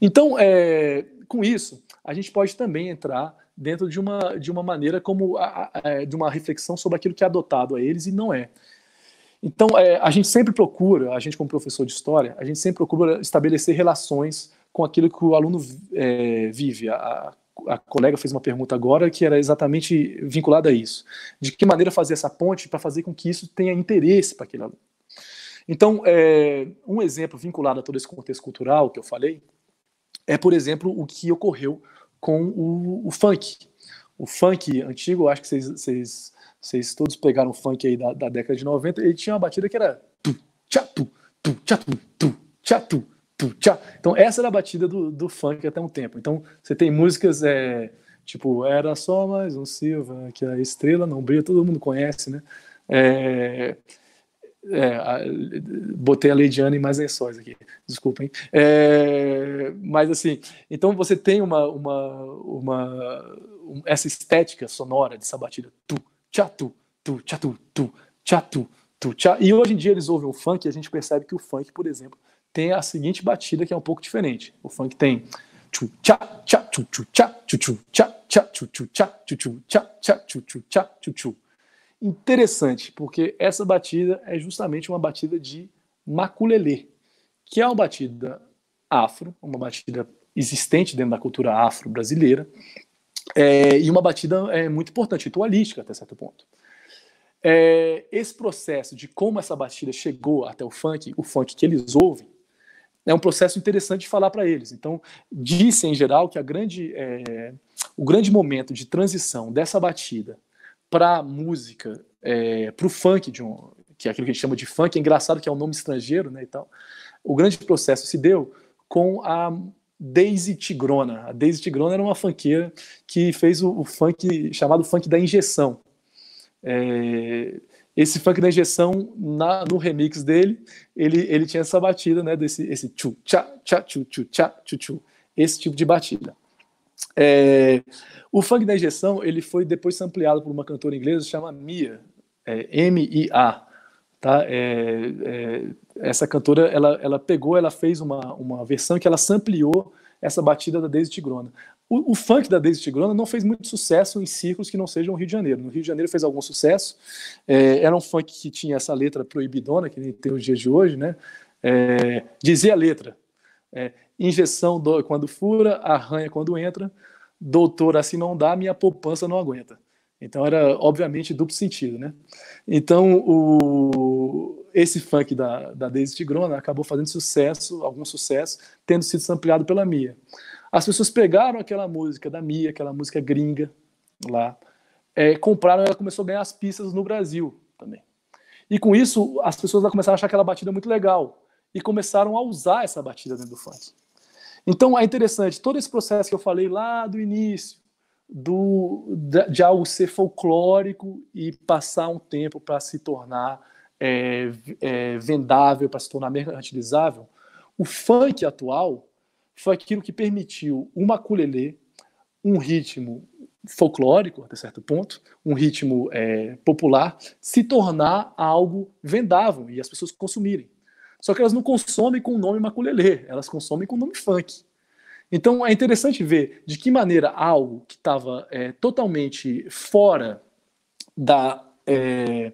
Então, é, com isso, a gente pode também entrar dentro de uma, de uma maneira como a, a, é, de uma reflexão sobre aquilo que é adotado a eles e não é. Então, é, a gente sempre procura, a gente como professor de história, a gente sempre procura estabelecer relações com aquilo que o aluno é, vive, a, a colega fez uma pergunta agora que era exatamente vinculada a isso. De que maneira fazer essa ponte para fazer com que isso tenha interesse para aquele aluno? Então, é, um exemplo vinculado a todo esse contexto cultural que eu falei é, por exemplo, o que ocorreu com o, o funk. O funk antigo, acho que vocês, todos pegaram o funk aí da, da, década de 90, ele tinha uma batida que era tu, tchatu, tu, tchatu, tu, tchatu, tchá. Então, essa era a batida do, do funk até um tempo. Então, você tem músicas é, tipo Era Só Mais Um Silva, que é a estrela não brilha, todo mundo conhece, né? É, é, a, botei a Leidiane em mais lençóis aqui, desculpem. É, mas assim, então você tem uma, uma, uma um, essa estética sonora dessa batida tu, tchá, tu, tu, tchá, tu, tu, tchá, tu, E hoje em dia eles ouvem o funk e a gente percebe que o funk, por exemplo, tem a seguinte batida que é um pouco diferente. O funk tem Interessante, porque essa batida é justamente uma batida de maculelê, que é uma batida afro, uma batida existente dentro da cultura afro-brasileira, é, e uma batida é, muito importante, ritualística até certo ponto. É, esse processo de como essa batida chegou até o funk, o funk que eles ouvem, é um processo interessante de falar para eles. Então, disse em geral que grande, é, o grande momento de transição dessa batida para a música, é, para o funk, de um, que é aquilo que a gente chama de funk, é engraçado que é um nome estrangeiro né, e tal. O grande processo se deu com a Daisy Tigrona. A Daisy Tigrona era uma funkeira que fez o, o funk chamado funk da injeção. É, esse funk da injeção, na, no remix dele, ele, ele tinha essa batida, né? Desse esse tchu, tchá, tchá, tchu, tchu, tchá, tchu, tchu. Esse tipo de batida. É, o funk da injeção, ele foi depois ampliado por uma cantora inglesa chamada Mia, é, M-I-A, tá? É, é, essa cantora, ela, ela pegou, ela fez uma, uma versão que ela ampliou essa batida da Daisy Tigrona. O, o, funk da Daisy Tigrona não fez muito sucesso em círculos que não sejam o Rio de Janeiro. No Rio de Janeiro fez algum sucesso. É, era um funk que tinha essa letra proibidona, que nem tem os dias de hoje, né? É, dizia a letra: é, injeção dói quando fura, arranha quando entra, doutor assim não dá, minha poupança não aguenta. Então era, obviamente, duplo sentido, né? Então o, esse funk da, da Daisy Tigrona acabou fazendo sucesso, algum sucesso, tendo sido ampliado pela Mia. As pessoas pegaram aquela música da Mia, aquela música gringa lá, é, compraram e ela começou a ganhar as pistas no Brasil também. E com isso, as pessoas começaram a achar aquela batida muito legal e começaram a usar essa batida dentro do funk. Então é interessante, todo esse processo que eu falei lá do início, do, de, algo ser folclórico e passar um tempo para se tornar é, é, vendável, para se tornar mercantilizável, o funk atual foi aquilo que permitiu o maculelê, um ritmo folclórico, até certo ponto, um ritmo é, popular, se tornar algo vendável e as pessoas consumirem. Só que elas não consomem com o nome maculelê, elas consomem com o nome funk. Então é interessante ver de que maneira algo que estava é, totalmente fora da, é,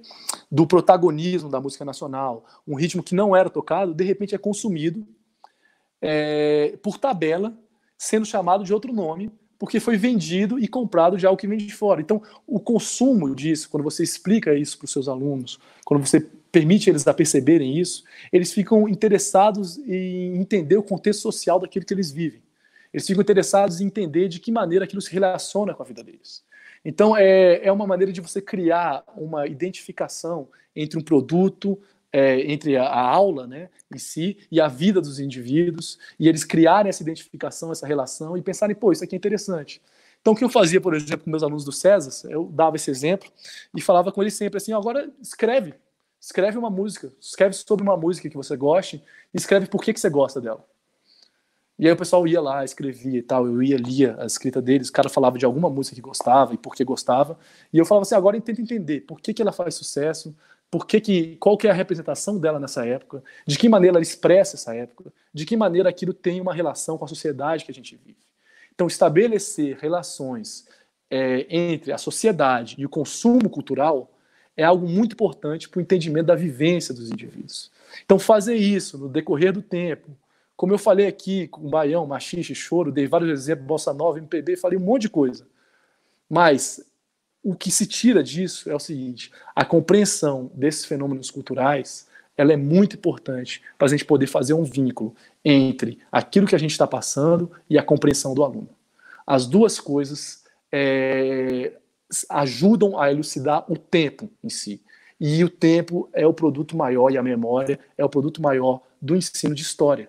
do protagonismo da música nacional, um ritmo que não era tocado, de repente é consumido é, por tabela, sendo chamado de outro nome, porque foi vendido e comprado de algo que vem de fora. Então, o consumo disso, quando você explica isso para os seus alunos, quando você permite eles perceberem isso, eles ficam interessados em entender o contexto social daquilo que eles vivem. Eles ficam interessados em entender de que maneira aquilo se relaciona com a vida deles. Então, é, é uma maneira de você criar uma identificação entre um produto, é, entre a, a, aula né, em si e a vida dos indivíduos, e eles criarem essa identificação, essa relação e pensarem, pô, isso aqui é interessante. Então, o que eu fazia, por exemplo, com meus alunos do César, eu dava esse exemplo e falava com eles sempre assim: agora escreve, escreve uma música, escreve sobre uma música que você goste, escreve por que, que você gosta dela. E aí o pessoal ia lá, escrevia e tal, eu ia, lia a escrita deles, o cara falava de alguma música que gostava e por que gostava, e eu falava assim, agora tenta entender por que, que ela faz sucesso, por que, que qual que é a representação dela nessa época, de que maneira ela expressa essa época, de que maneira aquilo tem uma relação com a sociedade que a gente vive. Então, estabelecer relações é, entre a sociedade e o consumo cultural é algo muito importante para o entendimento da vivência dos indivíduos. Então, fazer isso no decorrer do tempo, como eu falei aqui com Baião, Machixe, Choro, dei vários exemplos, Bossa Nova, MPB, falei um monte de coisa. Mas o que se tira disso é o seguinte: a compreensão desses fenômenos culturais ela é muito importante para a gente poder fazer um vínculo entre aquilo que a gente está passando e a compreensão do aluno. As duas coisas é, ajudam a elucidar o tempo em si. E o tempo é o produto maior, e a memória é o produto maior do ensino de história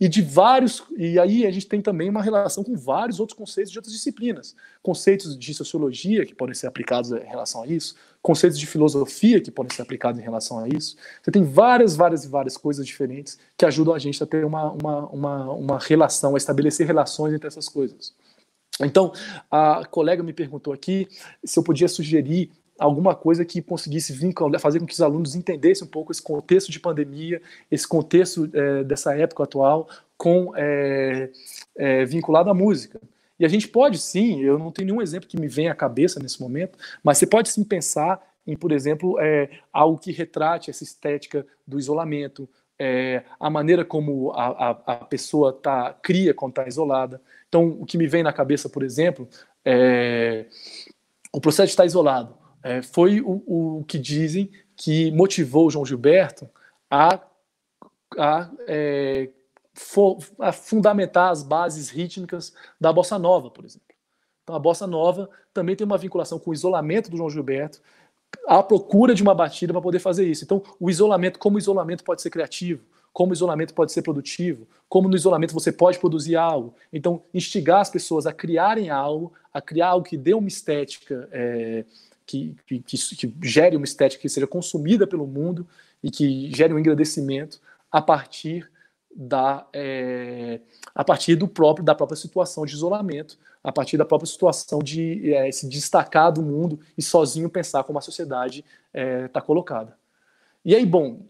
e de vários e aí a gente tem também uma relação com vários outros conceitos de outras disciplinas conceitos de sociologia que podem ser aplicados em relação a isso conceitos de filosofia que podem ser aplicados em relação a isso você tem várias várias e várias coisas diferentes que ajudam a gente a ter uma, uma, uma, uma relação a estabelecer relações entre essas coisas então a colega me perguntou aqui se eu podia sugerir alguma coisa que conseguisse vincular, fazer com que os alunos entendessem um pouco esse contexto de pandemia, esse contexto é, dessa época atual, com é, é, vinculado à música. E a gente pode sim, eu não tenho nenhum exemplo que me venha à cabeça nesse momento, mas você pode sim pensar em, por exemplo, é, algo que retrate essa estética do isolamento, é, a maneira como a, a, a pessoa tá, cria quando está isolada. Então, o que me vem na cabeça, por exemplo, é o processo de estar tá isolado é, foi o, o, que dizem que motivou João Gilberto a, a, é, a fundamentar as bases rítmicas da bossa nova, por exemplo. Então, a bossa nova também tem uma vinculação com o isolamento do João Gilberto, à procura de uma batida para poder fazer isso. Então, o isolamento, como o isolamento pode ser criativo, como o isolamento pode ser produtivo, como no isolamento você pode produzir algo. Então, instigar as pessoas a criarem algo, a criar algo que dê uma estética. É, que, que, que, gere uma estética que seja consumida pelo mundo e que gere um engrandecimento a partir da é, a partir do próprio da própria situação de isolamento, a partir da própria situação de é, se destacar do mundo e sozinho pensar como a sociedade está é, tá colocada. E aí, bom,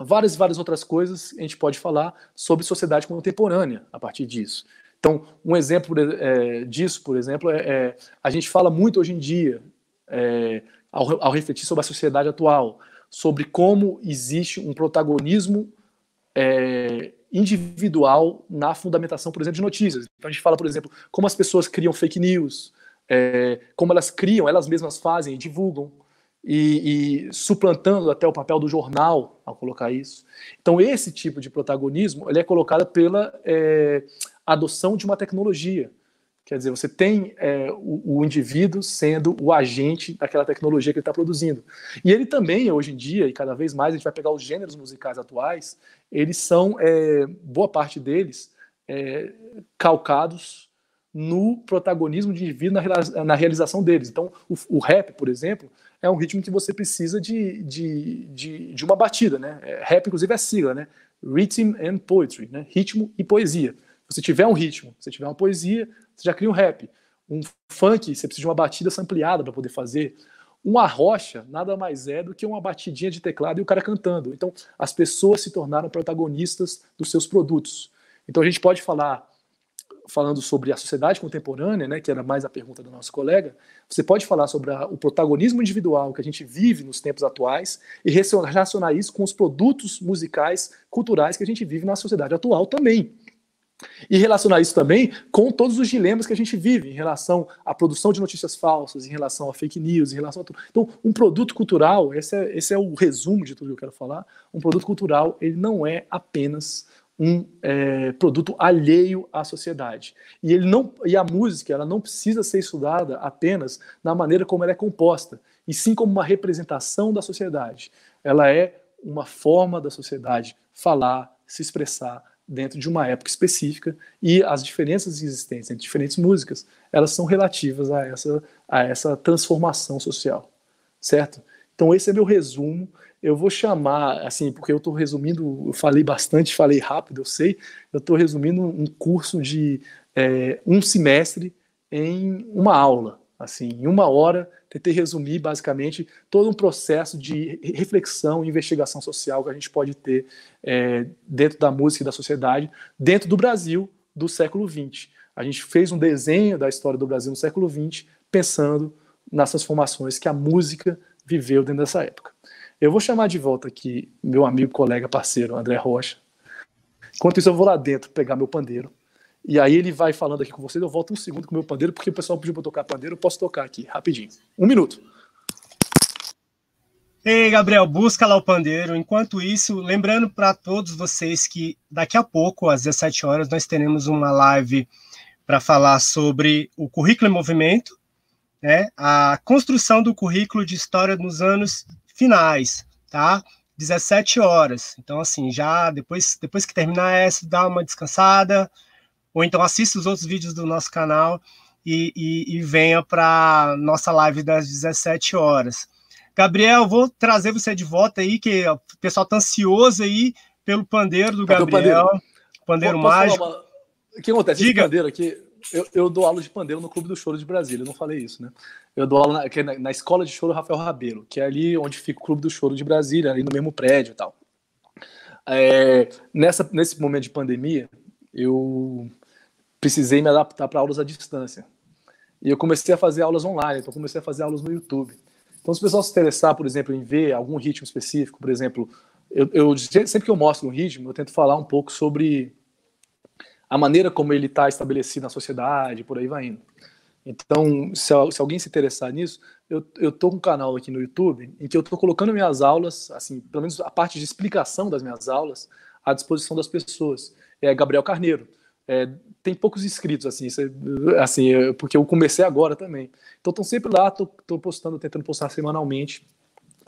várias várias outras coisas a gente pode falar sobre sociedade contemporânea a partir disso. Então, um exemplo é, disso, por exemplo, é, é, a gente fala muito hoje em dia é, ao, ao, refletir sobre a sociedade atual, sobre como existe um protagonismo é, individual na fundamentação, por exemplo, de notícias. Então a gente fala, por exemplo, como as pessoas criam fake news, é, como elas criam, elas mesmas fazem e divulgam, e, e, suplantando até o papel do jornal ao colocar isso. Então esse tipo de protagonismo ele é colocado pela é, adoção de uma tecnologia. Quer dizer, você tem é, o, o, indivíduo sendo o agente daquela tecnologia que ele está produzindo. E ele também, hoje em dia, e cada vez mais, a gente vai pegar os gêneros musicais atuais, eles são, é, boa parte deles, é, calcados no protagonismo de indivíduo na, na realização deles. Então, o, o, rap, por exemplo, é um ritmo que você precisa de, de, de, de uma batida. Né? É, rap, inclusive, é sigla, né? Rhythm and Poetry, né? ritmo e poesia. Se você tiver um ritmo, se você tiver uma poesia, você já cria um rap. Um funk, você precisa de uma batida ampliada para poder fazer. Uma rocha nada mais é do que uma batidinha de teclado e o cara cantando. Então, as pessoas se tornaram protagonistas dos seus produtos. Então, a gente pode falar, falando sobre a sociedade contemporânea, né, que era mais a pergunta do nosso colega, você pode falar sobre a, o protagonismo individual que a gente vive nos tempos atuais e relacionar isso com os produtos musicais, culturais que a gente vive na sociedade atual também. E relacionar isso também com todos os dilemas que a gente vive em relação à produção de notícias falsas, em relação a fake news, em relação a tudo. Então, um produto cultural, esse é, esse é o resumo de tudo que eu quero falar, um produto cultural, ele não é apenas um é, produto alheio à sociedade. E, ele não, e a música, ela não precisa ser estudada apenas na maneira como ela é composta, e sim como uma representação da sociedade. Ela é uma forma da sociedade falar, se expressar, dentro de uma época específica e as diferenças existentes entre diferentes músicas, elas são relativas a essa, a essa transformação social, certo? Então esse é meu resumo. Eu vou chamar, assim, porque eu estou resumindo, eu falei bastante, falei rápido, eu sei, eu estou resumindo um curso de é, um semestre em uma aula, Assim, em uma hora, tentei resumir basicamente todo um processo de reflexão e investigação social que a gente pode ter é, dentro da música e da sociedade, dentro do Brasil do século XX. A gente fez um desenho da história do Brasil no século XX, pensando nas transformações que a música viveu dentro dessa época. Eu vou chamar de volta aqui meu amigo, colega, parceiro André Rocha. Enquanto isso, eu vou lá dentro pegar meu pandeiro e aí ele vai falando aqui com vocês, eu volto um segundo com o meu pandeiro, porque o pessoal pediu para tocar pandeiro, eu posso tocar aqui, rapidinho. Um minuto. Ei, Gabriel, busca lá o pandeiro. Enquanto isso, lembrando para todos vocês que daqui a pouco, às 17 horas, nós teremos uma live para falar sobre o currículo em movimento, né? A construção do currículo de história nos anos finais, tá? 17 horas. Então, assim, já depois, depois que terminar essa, dá uma descansada, ou então assista os outros vídeos do nosso canal e, e, e venha para nossa live das 17 horas. Gabriel, vou trazer você de volta aí, que o pessoal está ansioso aí pelo pandeiro do Cadê Gabriel. Pandeiro, pandeiro mágico. Uma... O que acontece? Diga. Esse pandeiro aqui, eu, eu, dou aula de pandeiro no Clube do Choro de Brasília, eu não falei isso, né? Eu dou aula na, é na, na Escola de Choro Rafael Rabelo, que é ali onde fica o Clube do Choro de Brasília, ali no mesmo prédio e tal. É, nessa, nesse momento de pandemia, eu precisei me adaptar para aulas à distância. E eu comecei a fazer aulas online, então comecei a fazer aulas no YouTube. Então, se o pessoal se interessar, por exemplo, em ver algum ritmo específico, por exemplo, eu, eu sempre que eu mostro um ritmo, eu tento falar um pouco sobre a maneira como ele está estabelecido na sociedade, por aí vai indo. Então, se, se alguém se interessar nisso, eu, eu tô com um canal aqui no YouTube em que eu estou colocando minhas aulas, assim, pelo menos a parte de explicação das minhas aulas, à disposição das pessoas. É Gabriel Carneiro é, tem poucos inscritos, assim, é, assim, é, porque eu comecei agora também. Então estão sempre lá, estou postando, tentando postar semanalmente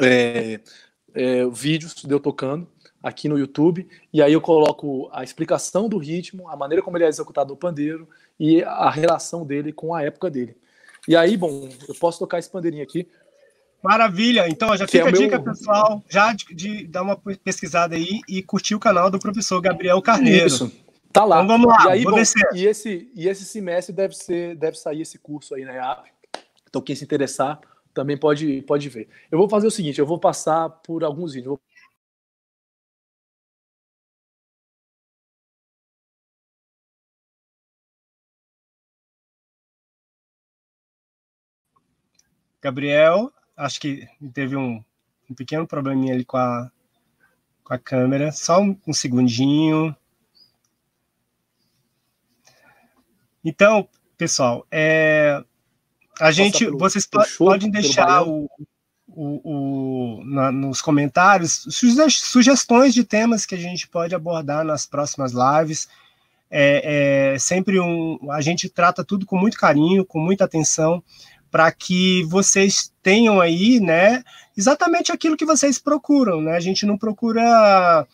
é, é, vídeos de eu tocando aqui no YouTube, e aí eu coloco a explicação do ritmo, a maneira como ele é executado no pandeiro e a relação dele com a época dele. E aí, bom, eu posso tocar esse pandeirinho aqui. Maravilha! Então, já é fica é a dica, meu... pessoal, já de, de, dar uma pesquisada aí e curtir o canal do professor Gabriel Carneiro. Isso. Tá lá. Então vamos lá. E, aí, bom, e, esse, e esse semestre deve, ser, deve sair esse curso aí na EAP. Então, quem se interessar também pode, pode ver. Eu vou fazer o seguinte: eu vou passar por alguns vídeos. Vou... Gabriel, acho que teve um, um pequeno probleminha ali com a, com a câmera. Só um, um segundinho. Então, pessoal, é, a gente, pelo, vocês pelo podem deixar o, o, o na, nos comentários sugestões de temas que a gente pode abordar nas próximas lives. É, é sempre um, a gente trata tudo com muito carinho, com muita atenção, para que vocês tenham aí, né, exatamente aquilo que vocês procuram, né? A gente não procura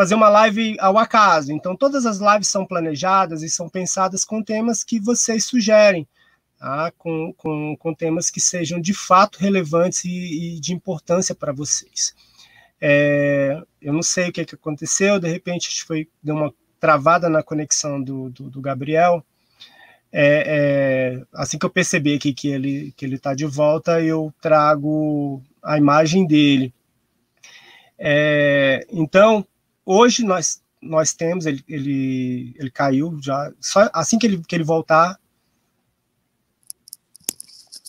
fazer uma live ao acaso. Então, todas as lives são planejadas e são pensadas com temas que vocês sugerem, tá? com, com, com, temas que sejam de fato relevantes e, e de importância para vocês. É, eu não sei o que, que aconteceu, de repente a gente foi, deu uma travada na conexão do, do, do Gabriel. É, é, assim que eu percebi aqui que ele que ele está de volta, eu trago a imagem dele. É, então, hoje nós nós temos, ele, ele, ele caiu já. Só assim que ele, que ele voltar.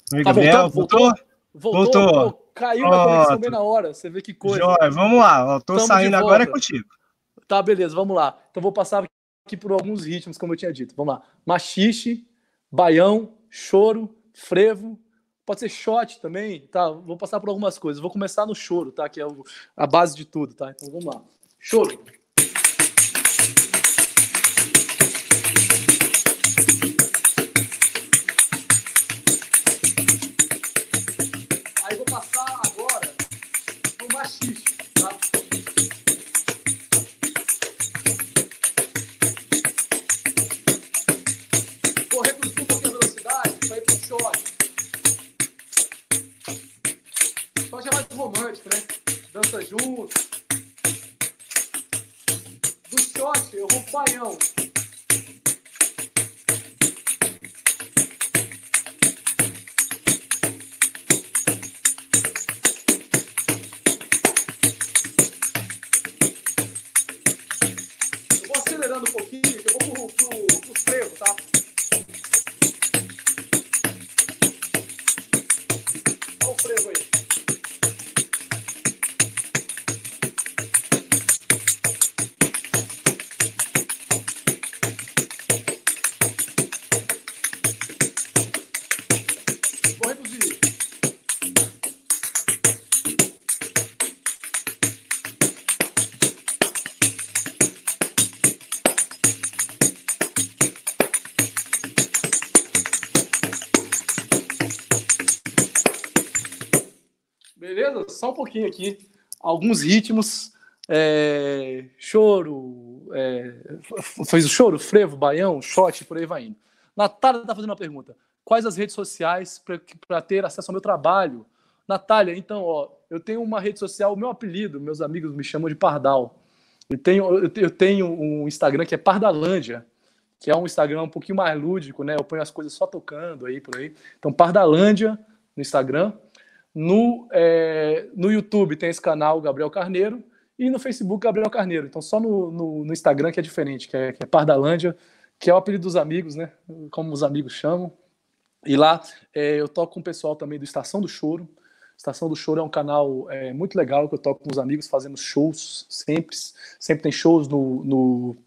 Tá Gabriel, voltou? Voltou. voltou. voltou. caiu na conexão bem na hora. Você vê que coisa. Joia, vamos lá. estou saindo agora é contigo. Tá, beleza, vamos lá. Então vou passar aqui por alguns ritmos, como eu tinha dito. Vamos lá. Machixe, baião, choro, frevo, pode ser shot também, tá? Vou passar por algumas coisas. Vou começar no choro, tá? Que é a base de tudo, tá? Então vamos lá. Surely Valeu! pouquinho aqui alguns ritmos. É, choro, é, fez o choro, frevo, baião, shot, por aí vai indo. Natália está fazendo uma pergunta. Quais as redes sociais para ter acesso ao meu trabalho? Natália, então, ó, eu tenho uma rede social, o meu apelido, meus amigos me chamam de Pardal. Eu tenho, eu tenho um Instagram que é Pardalândia, que é um Instagram um pouquinho mais lúdico, né? Eu ponho as coisas só tocando aí por aí. Então, Pardalândia no Instagram. No, é, no YouTube tem esse canal Gabriel Carneiro e no Facebook Gabriel Carneiro. Então só no, no, no Instagram que é diferente, que é, que é Pardalândia, que é o apelido dos amigos, né? Como os amigos chamam. E lá é, eu toco com o pessoal também do Estação do Choro. Estação do Choro é um canal é, muito legal que eu toco com os amigos, fazemos shows sempre. Sempre tem shows no, no,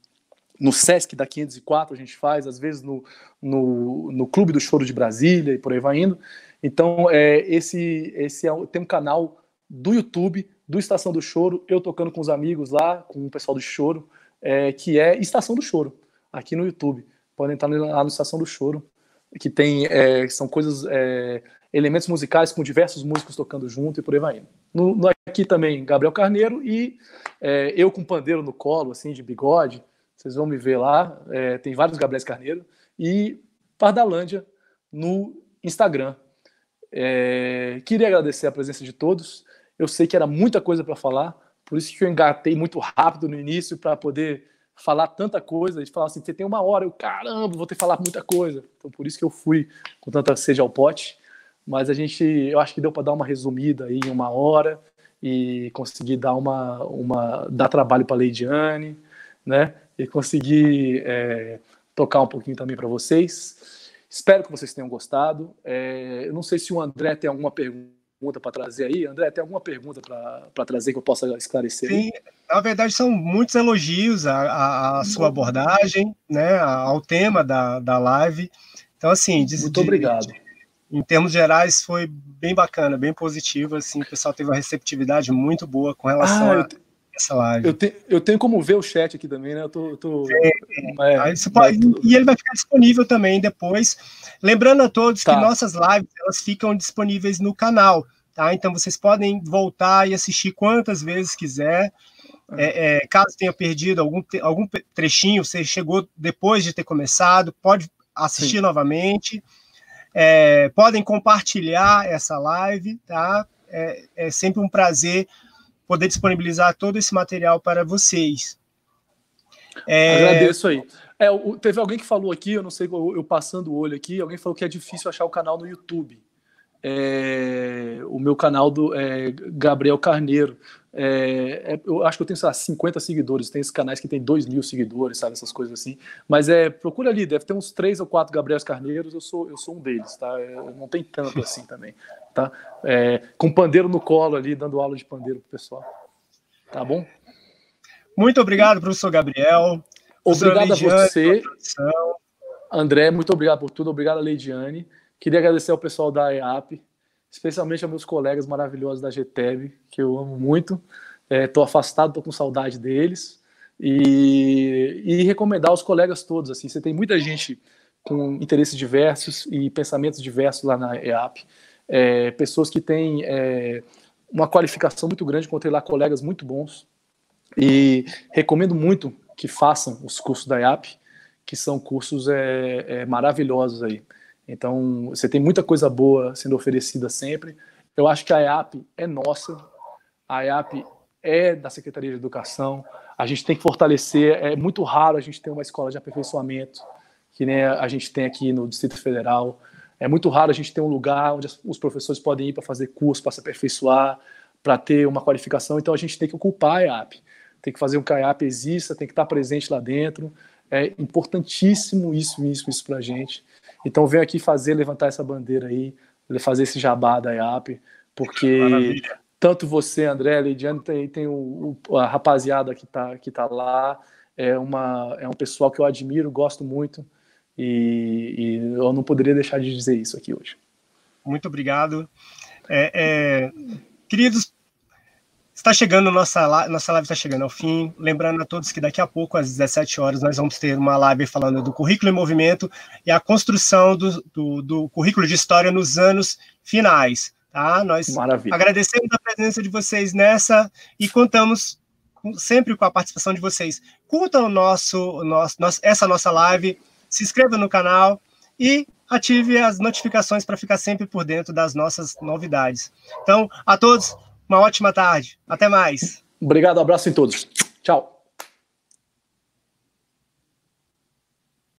no Sesc da 504, a gente faz, às vezes no, no, no Clube do Choro de Brasília e por aí vai indo. Então, é, esse, esse é, tem um canal do YouTube, do Estação do Choro, eu tocando com os amigos lá, com o pessoal do Choro, é, que é Estação do Choro, aqui no YouTube. Podem entrar lá no Estação do Choro, que tem, é, são coisas, é, elementos musicais com diversos músicos tocando junto e por aí vai indo. No, no, aqui também, Gabriel Carneiro e é, eu com pandeiro no colo, assim, de bigode, vocês vão me ver lá, é, tem vários Gabriel Carneiro, e Pardalândia no Instagram, é, queria agradecer a presença de todos. Eu sei que era muita coisa para falar, por isso que eu engatei muito rápido no início para poder falar tanta coisa. E falar assim, você tem uma hora, eu caramba, vou ter que falar muita coisa. Então por isso que eu fui com tanta sede ao pote. Mas a gente, eu acho que deu para dar uma resumida aí em uma hora e conseguir dar uma, uma dar trabalho para a Leidiane, né? E conseguir é, tocar um pouquinho também para vocês. Espero que vocês tenham gostado. É, eu não sei se o André tem alguma pergunta para trazer aí. André, tem alguma pergunta para trazer que eu possa esclarecer? Sim, na verdade são muitos elogios à, à sua abordagem, né, ao tema da, da live. Então, assim, de, muito obrigado. De, em termos gerais, foi bem bacana, bem positivo. Assim, o pessoal teve uma receptividade muito boa com relação ah, a. Eu essa live. Eu, te, eu tenho como ver o chat aqui também, né? Eu tô. é, pode, e ele vai ficar disponível também depois. Lembrando a todos tá. que nossas lives elas ficam disponíveis no canal, tá? Então vocês podem voltar e assistir quantas vezes quiser. É, é, é caso tenha perdido algum, algum trechinho, você chegou depois de ter começado, pode assistir Sim. novamente. É, podem compartilhar essa live, tá? É, é sempre um prazer poder disponibilizar todo esse material para vocês. É... Agradeço aí. É, teve alguém que falou aqui, eu não sei, eu, eu, passando o olho aqui, alguém falou que é difícil achar o canal no YouTube. É, o meu canal do é Gabriel Carneiro. É, é, eu acho que eu tenho, sei lá, 50 seguidores. Tem esses canais que tem 2 mil seguidores, sabe? Essas coisas assim. Mas é, procura ali, deve ter uns 3 ou 4 Gabriel Carneiros. Eu sou, eu sou um deles, tá? Eu não tem tanto assim também, tá? É, com pandeiro no colo ali, dando aula de pandeiro pro pessoal. Tá bom? Muito obrigado, professor Gabriel. Obrigado a você. André, muito obrigado por tudo. Obrigado a Leidiane. Queria agradecer ao pessoal da EAP, especialmente aos meus colegas maravilhosos da GTEB, que eu amo muito. Estou é, afastado, estou com saudade deles. E, e recomendar aos colegas todos. assim Você tem muita gente com interesses diversos e pensamentos diversos lá na EAP. É, pessoas que têm é, uma qualificação muito grande, encontrei lá colegas muito bons. E recomendo muito que façam os cursos da EAP, que são cursos é, é maravilhosos aí. Então, você tem muita coisa boa sendo oferecida sempre. Eu acho que a IAP é nossa, a IAP é da Secretaria de Educação. A gente tem que fortalecer. É muito raro a gente ter uma escola de aperfeiçoamento, que nem a gente tem aqui no Distrito Federal. É muito raro a gente ter um lugar onde os professores podem ir para fazer curso, para se aperfeiçoar, para ter uma qualificação. Então, a gente tem que ocupar a IAP, Tem que fazer um que a exista, tem que estar presente lá dentro. É importantíssimo isso, isso, isso para a gente. Então venho aqui fazer, levantar essa bandeira aí, fazer esse jabá da IAP, porque Maravilha. tanto você, André, Lidiane, tem, tem o, o, a rapaziada que está que tá lá, é, uma, é um pessoal que eu admiro, gosto muito, e, e eu não poderia deixar de dizer isso aqui hoje. Muito obrigado. É, é, queridos, Está chegando nossa live, nossa live está chegando ao fim. Lembrando a todos que daqui a pouco, às 17 horas, nós vamos ter uma live falando do currículo em movimento e a construção do, do, do currículo de história nos anos finais. Tá? Nós Maravilha. agradecemos a presença de vocês nessa e contamos sempre com a participação de vocês. Curta o nosso, nosso, nosso essa nossa live, se inscreva no canal e ative as notificações para ficar sempre por dentro das nossas novidades. Então, a todos, uma ótima tarde. Até mais. Obrigado, abraço em todos. Tchau.